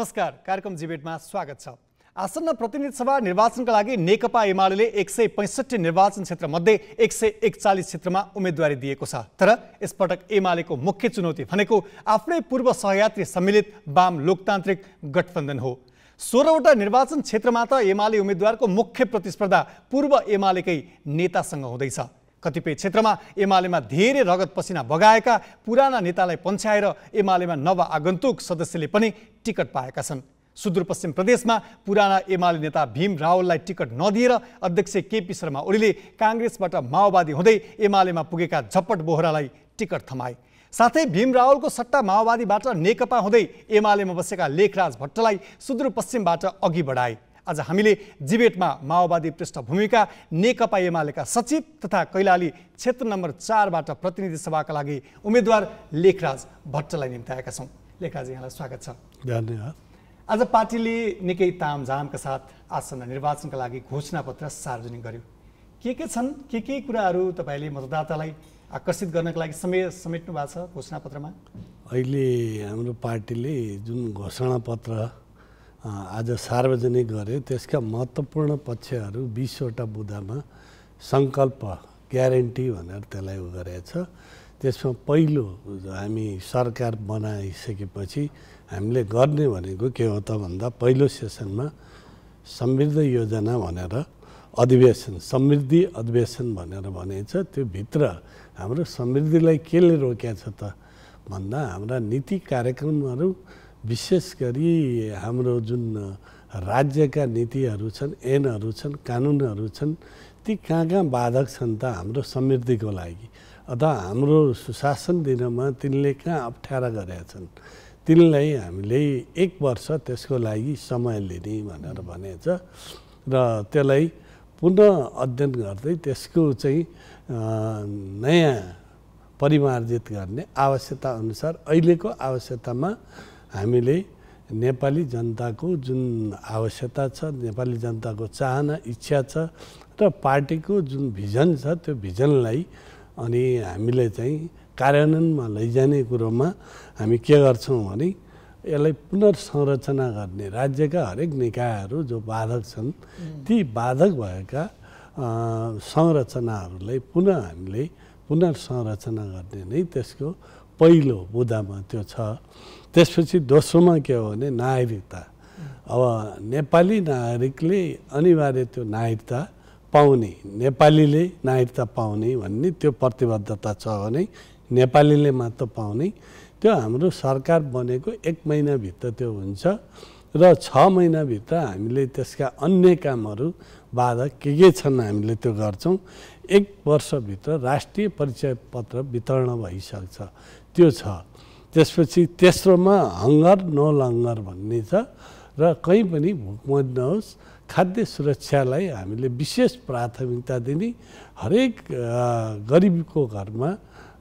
नमस्कार कार्यक्रम जिबेटमा स्वागत छ आसन्न प्रतिनिधि सभा निर्वाचन का नेकपा एमाले एक सय पैँसठी निर्वाचन क्षेत्रमध्ये एक सय एकचालिस क्षेत्रमा उम्मेदवारी दिएको छ तर एमए को मुख्य चुनौती भनेको पूर्व सहयात्री सम्मिलित वाम लोकतांत्रिक गठबंधन हो सोलहवटा निर्वाचन क्षेत्र में तो एमए उम्मीदवार को मुख्य प्रतिस्पर्धा पूर्व एमएक नेतासंग हुँदैछ कतिपय क्षेत्रमा एमालेमा धेरै रगत पसिना बगाएका पुराना नेतालाई पन्छ्याएर एमालेमा नवआगन्तुक सदस्यले पनि टिकट पाएका छन् सुदूरपश्चिम प्रदेशमा पुराना एमाले नेता भीम रावललाई टिकट नदिएर अध्यक्ष केपी शर्मा ओलीले काङ्ग्रेसबाट माओवादी हुँदै एमालेमा पुगेका झपट बोहरालाई टिकट थमाए साथै भीम रावलको सट्टा माओवादीबाट नेकपा हुँदै एमालेमा बसेका लेखराज भट्टलाई सुदूरपश्चिमबाट अघि बढाए आज हामीले जिबेटमा माओवादी पृष्ठभूमिका नेकपा एमालेका सचिव तथा कैलाली क्षेत्र नम्बर चारबाट प्रतिनिधि सभाका लागि उम्मेद्वार लेखराज भट्टलाई निम्ताएका छौँ लेखराज यहाँलाई स्वागत छ धन्यवाद आज पार्टीले निकै तामझामका साथ आसन्न निर्वाचनका लागि घोषणापत्र सार्वजनिक गर्यो के के छन् के के कुराहरू तपाईँले मतदातालाई आकर्षित गर्नका लागि समय समेट्नु भएको छ घोषणापत्रमा अहिले हाम्रो पार्टीले जुन घोषणापत्र आज सार्वजनिक गरे त्यसका महत्त्वपूर्ण पक्षहरू बिसवटा बुदामा सङ्कल्प ग्यारेन्टी भनेर त्यसलाई उ गरेछ त्यसमा पहिलो हामी सरकार बनाइसकेपछि हामीले गर्ने भनेको के हो त भन्दा पहिलो सेसनमा समृद्ध योजना भनेर अधिवेशन समृद्धि अधिवेशन भनेर भनेछ त्यो भित्र हाम्रो समृद्धिलाई केले रोकिएको छ त भन्दा हाम्रा नीति कार्यक्रमहरू विशेष गरी हाम्रो जुन राज्यका नीतिहरू छन् ऐनहरू छन् कानुनहरू छन् ती कहाँ कहाँ बाधक छन् त हाम्रो समृद्धिको लागि अथवा हाम्रो सुशासन दिनमा तिनले कहाँ अप्ठ्यारा गरेका छन् तिनलाई हामीले एक वर्ष त्यसको लागि समय लिने भनेर भनेछ र त्यसलाई पुनः अध्ययन गर्दै त्यसको चाहिँ नयाँ परिमार्जित गर्ने आवश्यकताअनुसार अहिलेको आवश्यकतामा हामीले नेपाली जनताको जुन आवश्यकता छ नेपाली जनताको चाहना इच्छा छ र पार्टीको जुन भिजन छ त्यो भिजनलाई अनि हामीले चाहिँ कार्यान्वयनमा लैजाने कुरोमा हामी के गर्छौँ भने यसलाई पुनर्संरचना गर्ने राज्यका हरेक निकायहरू जो बाधक छन् ती बाधक भएका संरचनाहरूलाई पुनः हामीले पुनर्संरचना गर्ने नै त्यसको पहिलो बुदामा त्यो छ त्यसपछि दोस्रोमा के हो भने नागरिकता अब नेपाली नागरिकले अनिवार्य त्यो नागरिकता पाउने नेपालीले नागरिकता पाउने भन्ने त्यो प्रतिबद्धता छ भने नेपालीले मात्र पाउने त्यो हाम्रो सरकार बनेको एक महिनाभित्र त्यो हुन्छ र छ महिनाभित्र हामीले त्यसका अन्य कामहरू बाधा के के छन् हामीले त्यो गर्छौँ एक वर्षभित्र राष्ट्रिय परिचय पत्र वितरण भइसक्छ त्यो छ त्यसपछि तेस्रोमा हङ्गर नो लङ्गर भन्ने छ र कहीँ पनि भुकमरी नहोस् खाद्य सुरक्षालाई हामीले विशेष प्राथमिकता दिने हरेक गरिबीको घरमा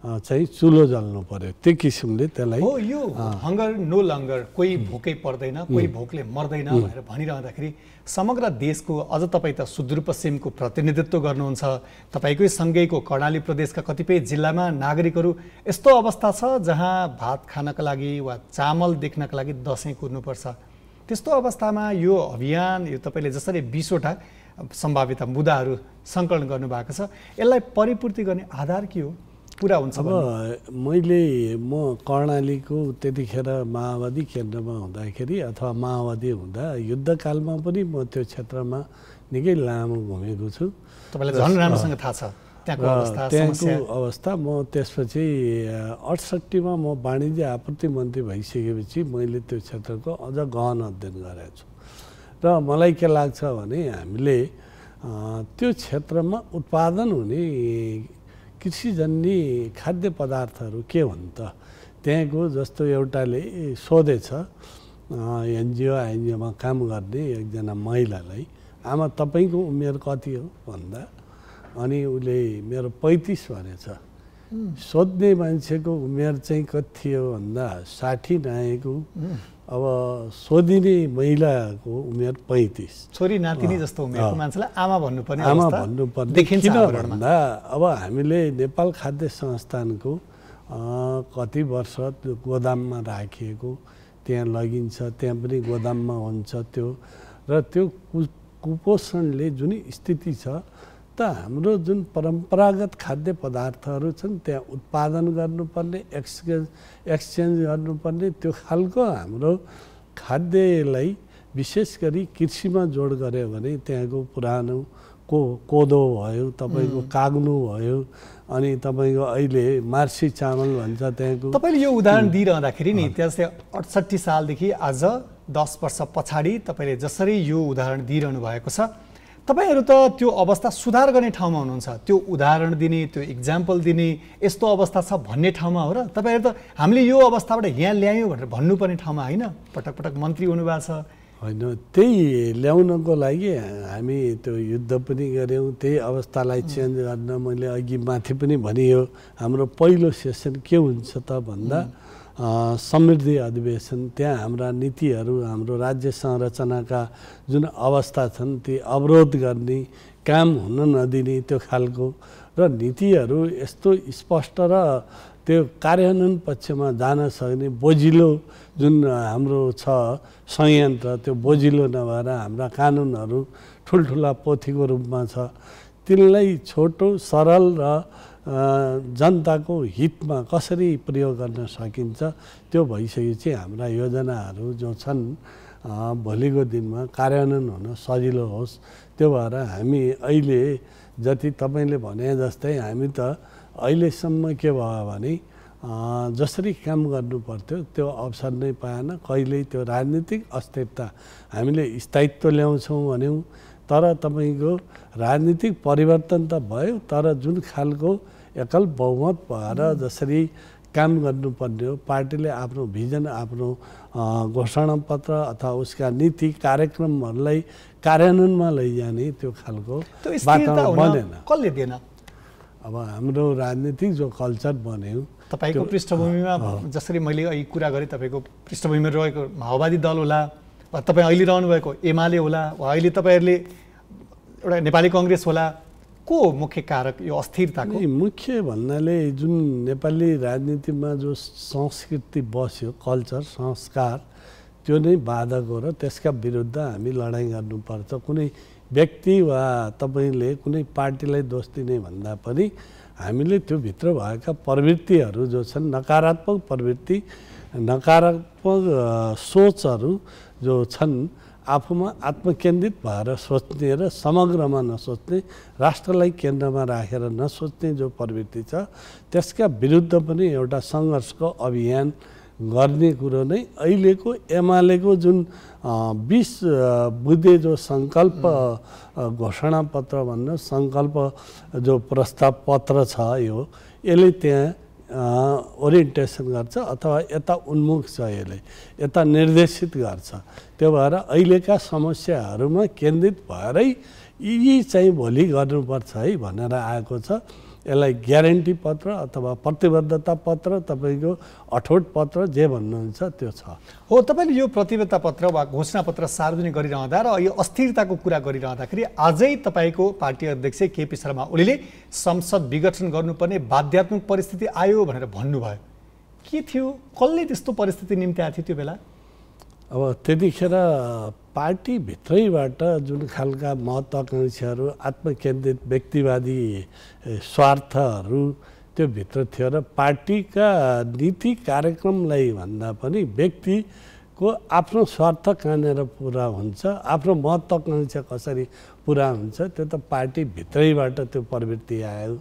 चाहिँ चुलो जल्नु पर्यो त्यो किसिमले त्यसलाई हो यो हङ्गर नो लङ्गर कोही भोकै पर्दैन कोही भोकले मर्दैन भनेर भनिरहँदाखेरि समग्र देशको अझ तपाईँ त सुदूरपश्चिमको प्रतिनिधित्व गर्नुहुन्छ तपाईँकै सँगैको कर्णाली प्रदेशका कतिपय जिल्लामा नागरिकहरू यस्तो अवस्था छ जहाँ भात खानका लागि वा चामल देख्नका लागि दसैँ कुर्नुपर्छ त्यस्तो अवस्थामा यो अभियान यो तपाईँले जसरी बिसवटा सम्भावित मुद्दाहरू सङ्कलन गर्नुभएको छ यसलाई परिपूर्ति गर्ने आधार के हो पुरा हुन्छ अब मैले म कर्णालीको त्यतिखेर माओवादी केन्द्रमा हुँदाखेरि अथवा माओवादी हुँदा युद्धकालमा पनि म त्यो क्षेत्रमा निकै लामो घुमेको छु तपाईँलाई राम्रोसँग थाहा छ त्यहाँको अवस्था म त्यसपछि अठसट्ठीमा म वाणिज्य आपूर्ति मन्त्री भइसकेपछि मैले त्यो क्षेत्रको अझ गहन अध्ययन गरेको छु र मलाई के लाग्छ भने हामीले त्यो क्षेत्रमा उत्पादन हुने कृषिजन्य खाद्य पदार्थहरू के हुन् त त्यहाँको जस्तो एउटाले सोधेछ एनजिओ आइएनजिओमा काम गर्ने एकजना महिलालाई आमा तपाईँको उमेर कति हो भन्दा अनि उसले मेरो पैँतिस भनेछ सोध्ने मान्छेको उमेर चाहिँ कति हो भन्दा साठी नआएको अब सोधिने महिलाको उमेर पैँतिस छोरी नातिनी जस्तो उमेरको मान्छेलाई आमा भन्नुपर्ने आमा भन्नुपर्ने किन भन्दा अब हामीले नेपाल खाद्य संस्थानको कति वर्ष त्यो गोदाममा राखिएको त्यहाँ लगिन्छ त्यहाँ पनि गोदाममा हुन्छ त्यो र त्यो कुपोषणले जुन स्थिति छ त हाम्रो जुन परम्परागत खाद्य पदार्थहरू छन् त्यहाँ उत्पादन गर्नुपर्ने एक्सचेन्ज एक्सचेन्ज गर्नुपर्ने त्यो खालको हाम्रो खाद्यलाई विशेष गरी कृषिमा जोड गऱ्यो भने त्यहाँको पुरानो को कोदो भयो तपाईँको काग्नु भयो अनि तपाईँको अहिले मार्सी चामल भन्छ त्यहाँको तपाईँले यो उदाहरण दिइरहँदाखेरि नि त्यस्तै अठसट्ठी सालदेखि आज दस वर्ष पछाडि तपाईँले जसरी यो उदाहरण दिइरहनु भएको छ तपाईँहरू त त्यो अवस्था सुधार गर्ने ठाउँमा हुनुहुन्छ त्यो उदाहरण दिने त्यो इक्जाम्पल दिने यस्तो अवस्था छ भन्ने ठाउँमा हो र तपाईँहरू त हामीले यो अवस्थाबाट यहाँ ल्यायौँ भनेर भन्नुपर्ने ठाउँमा होइन पटक पटक मन्त्री हुनुभएको छ होइन त्यही ल्याउनको लागि हामी त्यो युद्ध पनि गऱ्यौँ त्यही अवस्थालाई चेन्ज गर्न मैले अघि माथि पनि भनियो हाम्रो पहिलो सेसन के हुन्छ त भन्दा समृद्धि अधिवेशन त्यहाँ हाम्रा नीतिहरू हाम्रो राज्य संरचनाका जुन अवस्था छन् ती अवरोध गर्ने काम हुन नदिने त्यो खालको र नीतिहरू यस्तो स्पष्ट र त्यो कार्यान्वयन पक्षमा जान सक्ने बोजिलो जुन हाम्रो छ संयन्त्र त्यो बोजिलो नभएर हाम्रा कानुनहरू ठुल्ठुला पोथीको रूपमा छ तिनलाई छोटो सरल र जनताको हितमा कसरी प्रयोग गर्न सकिन्छ त्यो भइसकेपछि हाम्रा योजनाहरू जो छन् भोलिको दिनमा कार्यान्वयन हुन सजिलो होस् त्यो भएर हामी अहिले जति तपाईँले भने जस्तै हामी त अहिलेसम्म के भयो भने जसरी काम गर्नु पर्थ्यो त्यो अवसर नै पाएन कहिल्यै त्यो राजनीतिक अस्थिरता हामीले स्थायित्व ल्याउँछौँ भन्यौँ तर तपाईँको राजनीतिक परिवर्तन त भयो तर जुन खालको एकल बहुमत भएर जसरी काम गर्नुपर्ने हो पार्टीले आफ्नो भिजन आफ्नो घोषणापत्र अथवा उसका नीति कार्यक्रमहरूलाई कार्यान्वयनमा लैजाने त्यो खालको वातावरण बनेन कसले दिएन अब हाम्रो राजनीतिक जो कल्चर बन्यो तपाईँको पृष्ठभूमिमा जसरी मैले कुरा गरेँ तपाईँको पृष्ठभूमिमा रहेको माओवादी दल होला वा तपाईँ अहिले रहनुभएको एमाले होला वा अहिले तपाईँहरूले एउटा नेपाली कङ्ग्रेस होला को मुख्य कारक यो अस्थिरताको मुख्य भन्नाले जुन नेपाली राजनीतिमा जो संस्कृति बस्यो कल्चर संस्कार त्यो नै बाधक हो र त्यसका विरुद्ध हामी लडाइँ गर्नुपर्छ कुनै व्यक्ति वा तपाईँले कुनै पार्टीलाई दोष दिने भन्दा पनि हामीले त्यो भित्र भएका प्रवृत्तिहरू जो छन् नकारात्मक प्रवृत्ति नकारात्मक सोचहरू जो छन् आफूमा आत्मकेन्द्रित भएर सोच्ने र समग्रमा नसोच्ने राष्ट्रलाई केन्द्रमा राखेर नसोच्ने जो प्रवृत्ति छ त्यसका विरुद्ध पनि एउटा सङ्घर्षको अभियान गर्ने कुरो नै अहिलेको एमालेको जुन बिस बुधे जो सङ्कल्प घोषणा पत्र भन्नु सङ्कल्प जो प्रस्ताव पत्र छ यो यसले त्यहाँ ओरिएन्टेसन गर्छ अथवा यता उन्मुख छ यसले यता निर्देशित गर्छ त्यो भएर अहिलेका समस्याहरूमा केन्द्रित भएरै यी चाहिँ भोलि गर्नुपर्छ है भनेर आएको छ यसलाई ग्यारेन्टी पत्र अथवा प्रतिबद्धता पत्र तपाईँको अठोट पत्र जे भन्नुहुन्छ त्यो छ हो तपाईँले यो प्रतिबद्धता पत्र वा घोषणा पत्र सार्वजनिक गरिरहँदा र यो अस्थिरताको कुरा गरिरहँदाखेरि आजै तपाईँको पार्टी अध्यक्ष केपी शर्मा ओलीले संसद विघटन गर्नुपर्ने बाध्यात्मक परिस्थिति आयो भनेर भन्नुभयो के थियो कसले त्यस्तो परिस्थिति निम्ति आएको थियो त्यो बेला अब त्यतिखेर पार्टीभित्रैबाट जुन खालका महत्त्वाकाङ्क्षाहरू आत्मकेन्द्रित व्यक्तिवादी स्वार्थहरू त्यो भित्र थियो र पार्टीका नीति कार्यक्रमलाई भन्दा पनि व्यक्तिको आफ्नो स्वार्थ कहाँनिर पुरा हुन्छ आफ्नो महत्त्वाकाङ्क्षा कसरी पुरा हुन्छ त्यो त पार्टीभित्रैबाट त्यो प्रवृत्ति आयो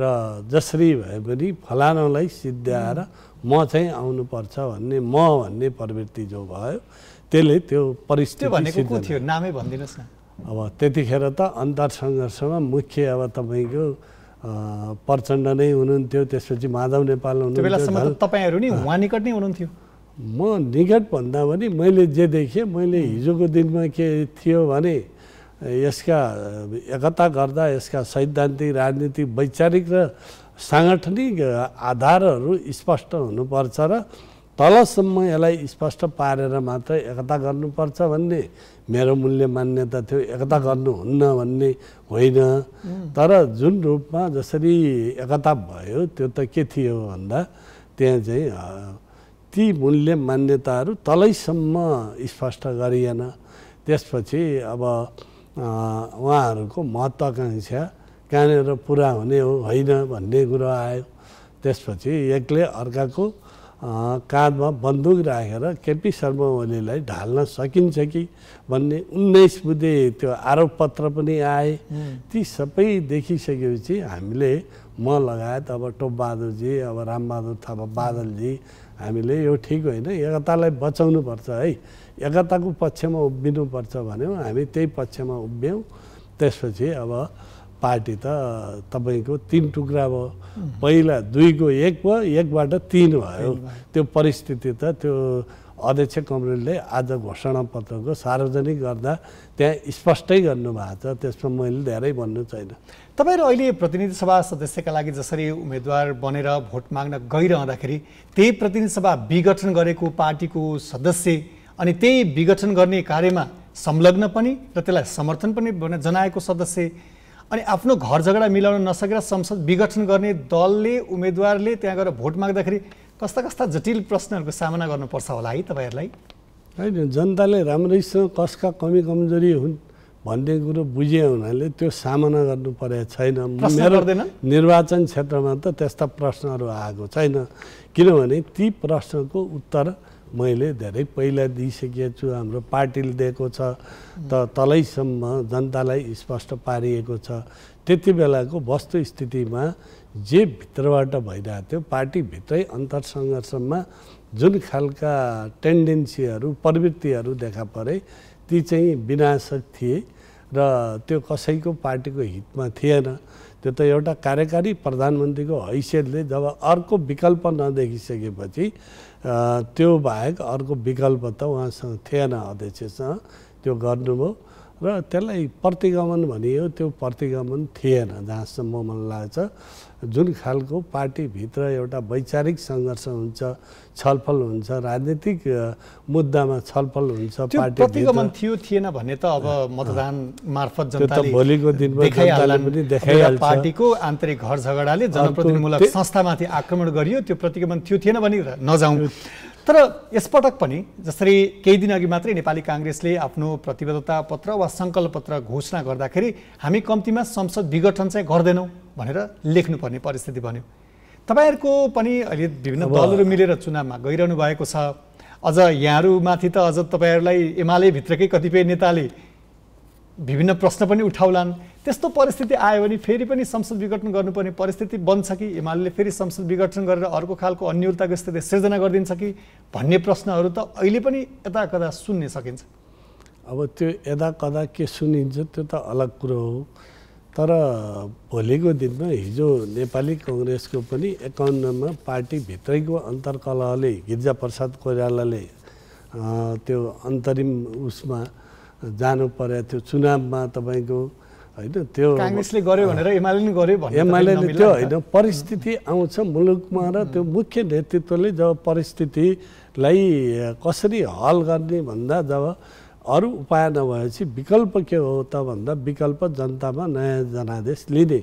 र जसरी भए पनि फलानालाई सिद्ध्याएर म चाहिँ आउनुपर्छ भन्ने म भन्ने प्रवृत्ति जो भयो त्यसले त्यो परिस्थिति थियो नामै भनिदिनुहोस् न अब त्यतिखेर त अन्तर सङ्घर्षमा मुख्य अब तपाईँको प्रचण्ड नै हुनुहुन्थ्यो त्यसपछि माधव नेपाल हुनुहुन्थ्यो तपाईँहरू नि उहाँ निकट नै हुनुहुन्थ्यो म निकट भन्दा पनि मैले जे देखेँ मैले हिजोको दिनमा के थियो भने यसका एकता गर्दा यसका सैद्धान्तिक राजनीतिक वैचारिक र साङ्गठनिक आधारहरू स्पष्ट हुनुपर्छ र तलसम्म यसलाई स्पष्ट पारेर मात्र एकता गर्नुपर्छ भन्ने मेरो मूल्य मान्यता थियो एकता गर्नुहुन्न भन्ने होइन तर जुन रूपमा जसरी एकता भयो त्यो त के थियो भन्दा त्यहाँ चाहिँ ती मूल्य मान्यताहरू तलैसम्म स्पष्ट गरिएन त्यसपछि अब उहाँहरूको महत्त्वाकाङ्क्षा कहाँनिर पुरा हुने हो होइन भन्ने कुरो आयो त्यसपछि एकले अर्काको काँधमा बन्दुक राखेर केपी शर्मा ओलीलाई ढाल्न सकिन्छ कि भन्ने उन्नाइस बुधे त्यो आरोप पत्र पनि आए ती सबै देखिसकेपछि हामीले म लगायत अब टोपबहादुरजी अब रामबहादुर थापा बादलजी हामीले यो ठिक होइन एकतालाई बचाउनुपर्छ है एकताको पक्षमा उभिनुपर्छ भन्यौँ हामी त्यही पक्षमा उभियौँ त्यसपछि अब पार्टी त तपाईँको तिन टुक्रा भयो पहिला दुईको एक भयो एकबाट तिन भयो त्यो परिस्थिति त त्यो अध्यक्ष कमरेडले आज घोषणा पत्रको सार्वजनिक गर्दा त्यहाँ स्पष्टै गर्नुभएको छ त्यसमा मैले धेरै भन्नु छैन तपाईँहरू अहिले प्रतिनिधि सभा सदस्यका लागि जसरी उम्मेदवार बनेर भोट माग्न गइरहँदाखेरि त्यही प्रतिनिधि सभा विघटन गरेको पार्टीको सदस्य अनि त्यही विघटन गर्ने कार्यमा संलग्न पनि र त्यसलाई समर्थन पनि जनाएको सदस्य अनि आफ्नो घर झगडा मिलाउन नसकेर संसद विघटन गर्ने दलले उम्मेदवारले त्यहाँ गएर भोट माग्दाखेरि कस्ता कस्ता जटिल प्रश्नहरूको सामना गर्नुपर्छ होला है तपाईँहरूलाई होइन जनताले राम्रैसँग कसका कमी कमजोरी हुन् भन्ने कुरो बुझे हुनाले त्यो सामना गर्नु परेको छैन मेरो निर्वाचन क्षेत्रमा त त्यस्ता प्रश्नहरू आएको छैन किनभने ती प्रश्नको उत्तर मैले धेरै पहिला दिइसकेको छु हाम्रो पार्टीले दिएको छ त तलैसम्म जनतालाई स्पष्ट पारिएको छ त्यति बेलाको वस्तुस्थितिमा जे भित्रबाट भइरहेको थियो पार्टीभित्रै अन्तरसङ्घर्षमा जुन खालका टेन्डेन्सीहरू प्रवृत्तिहरू देखा परे ती चाहिँ विनाशक थिए र त्यो कसैको पार्टीको हितमा थिएन त्यो त एउटा कार्यकारी प्रधानमन्त्रीको हैसियतले जब अर्को विकल्प नदेखिसकेपछि त्यो बाहेक अर्को विकल्प त उहाँसँग थिएन अध्यक्षसँग त्यो गर्नुभयो र त्यसलाई प्रतिगमन भनियो त्यो प्रतिगमन थिएन जहाँसम्म मलाई लाग्छ जुन खालको पार्टीभित्र एउटा वैचारिक सङ्घर्ष हुन्छ छलफल हुन्छ राजनीतिक मुद्दामा छलफल हुन्छ प्रतिगमन थियो थिएन भने त अब मतदान मार्फत जनताले भोलिको दिन पार्टीको आन्तरिक घर झगडाले जनप्रतिनिधिमूलक संस्थामाथि आक्रमण गरियो त्यो प्रतिगमन थियो थिएन भने नजाउँ तर यसपटक पनि जसरी केही दिन अघि मात्रै नेपाली काङ्ग्रेसले आफ्नो प्रतिबद्धता पत्र वा पत्र घोषणा गर्दाखेरि हामी कम्तीमा संसद विघटन चाहिँ गर्दैनौँ भनेर लेख्नुपर्ने परिस्थिति बन्यो तपाईँहरूको पनि अहिले विभिन्न दलहरू मिलेर चुनावमा गइरहनु भएको छ अझ यहाँहरूमाथि त अझ तपाईँहरूलाई एमाले भित्रकै कतिपय नेताले विभिन्न प्रश्न पनि उठाउलान् त्यस्तो परिस्थिति आयो भने फेरि पनि संसद विघटन गर्नुपर्ने परिस्थिति बन्छ कि एमाले फेरि संसद विघटन गरेर अर्को खालको अन्यलताको स्थिति सिर्जना गरिदिन्छ कि भन्ने प्रश्नहरू त अहिले पनि यता कदा सुन्ने सकिन्छ अब त्यो यदा कदा के सुनिन्छ त्यो त अलग कुरो हो तर भोलिको दिनमा हिजो नेपाली कङ्ग्रेसको पनि एकाउन्नमा पार्टीभित्रैको अन्तर्कलहले प्रसाद कोइरालाले त्यो अन्तरिम उसमा जानु परेको थियो चुनावमा तपाईँको होइन त्यो काङ्ग्रेसले गर्यो भनेर एमाले गर्यो एमाले त्यो होइन परिस्थिति आउँछ मुलुकमा र त्यो मुख्य नेतृत्वले जब परिस्थितिलाई कसरी हल गर्ने भन्दा जब अरू उपाय नभएपछि विकल्प के हो त भन्दा विकल्प जनतामा नयाँ जनादेश लिने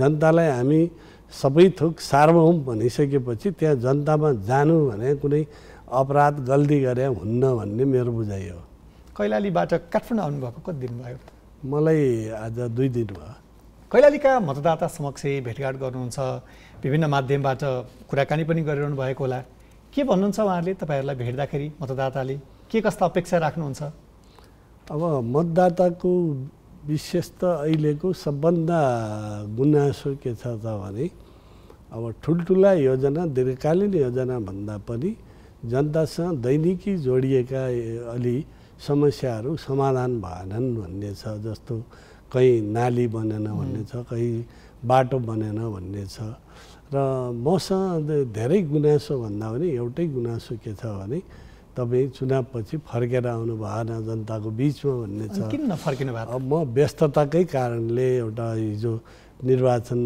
जनतालाई हामी सबै थोक सार्वभौम भनिसकेपछि त्यहाँ जनतामा जानु भने कुनै अपराध गल्ती गरे हुन्न भन्ने मेरो बुझाइ हो कैलालीबाट काठमाडौँ आउनुभएको कति दिन भयो मलाई आज दुई दिन भयो कैलालीका मतदाता समक्ष भेटघाट गर्नुहुन्छ विभिन्न माध्यमबाट कुराकानी पनि गरिरहनु भएको होला के भन्नुहुन्छ उहाँहरूले तपाईँहरूलाई भेट्दाखेरि मतदाताले के कस्ता अपेक्षा राख्नुहुन्छ अब मतदाताको विशेष त अहिलेको सबभन्दा गुनासो के छ त भने अब ठुल्ठुला योजना दीर्घकालीन योजनाभन्दा पनि जनतासँग दैनिकी जोडिएका अलि समस्याहरू समाधान भएनन् भन्ने छ जस्तो कहीँ नाली बनेन भन्ने छ कहीँ बाटो बनेन भन्ने छ र मसँग धेरै गुनासो भन्दा पनि एउटै गुनासो के छ भने तपाईँ चुनावपछि फर्केर आउनु भएन जनताको बिचमा भन्ने छ किन नफर्किनु म व्यस्तताकै कारणले एउटा हिजो निर्वाचन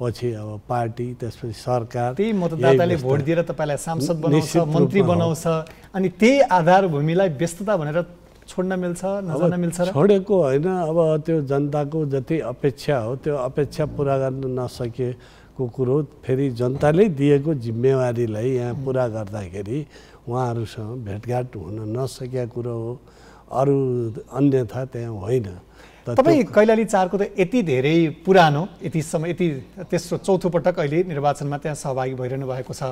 पछि अब पार्टी त्यसपछि सरकार त्यही मतदाताले भोट दिएर तपाईँलाई सांसद बनाउँछ मन्त्री बनाउँछ अनि त्यही आधारभूमिलाई व्यस्तता भनेर छोड्न मिल्छ नजान मिल्छ छोडेको होइन अब त्यो जनताको जति अपेक्षा हो त्यो अपेक्षा पुरा गर्न नसकेको कुरो फेरि जनताले दिएको जिम्मेवारीलाई यहाँ पुरा गर्दाखेरि उहाँहरूसँग भेटघाट हुन नसकेको कुरो हो अरू अन्यथा त्यहाँ होइन तपाईँ कैलाली चारको त यति धेरै पुरानो यति समय यति तेस्रो चौथो पटक अहिले निर्वाचनमा त्यहाँ सहभागी भइरहनु भएको छ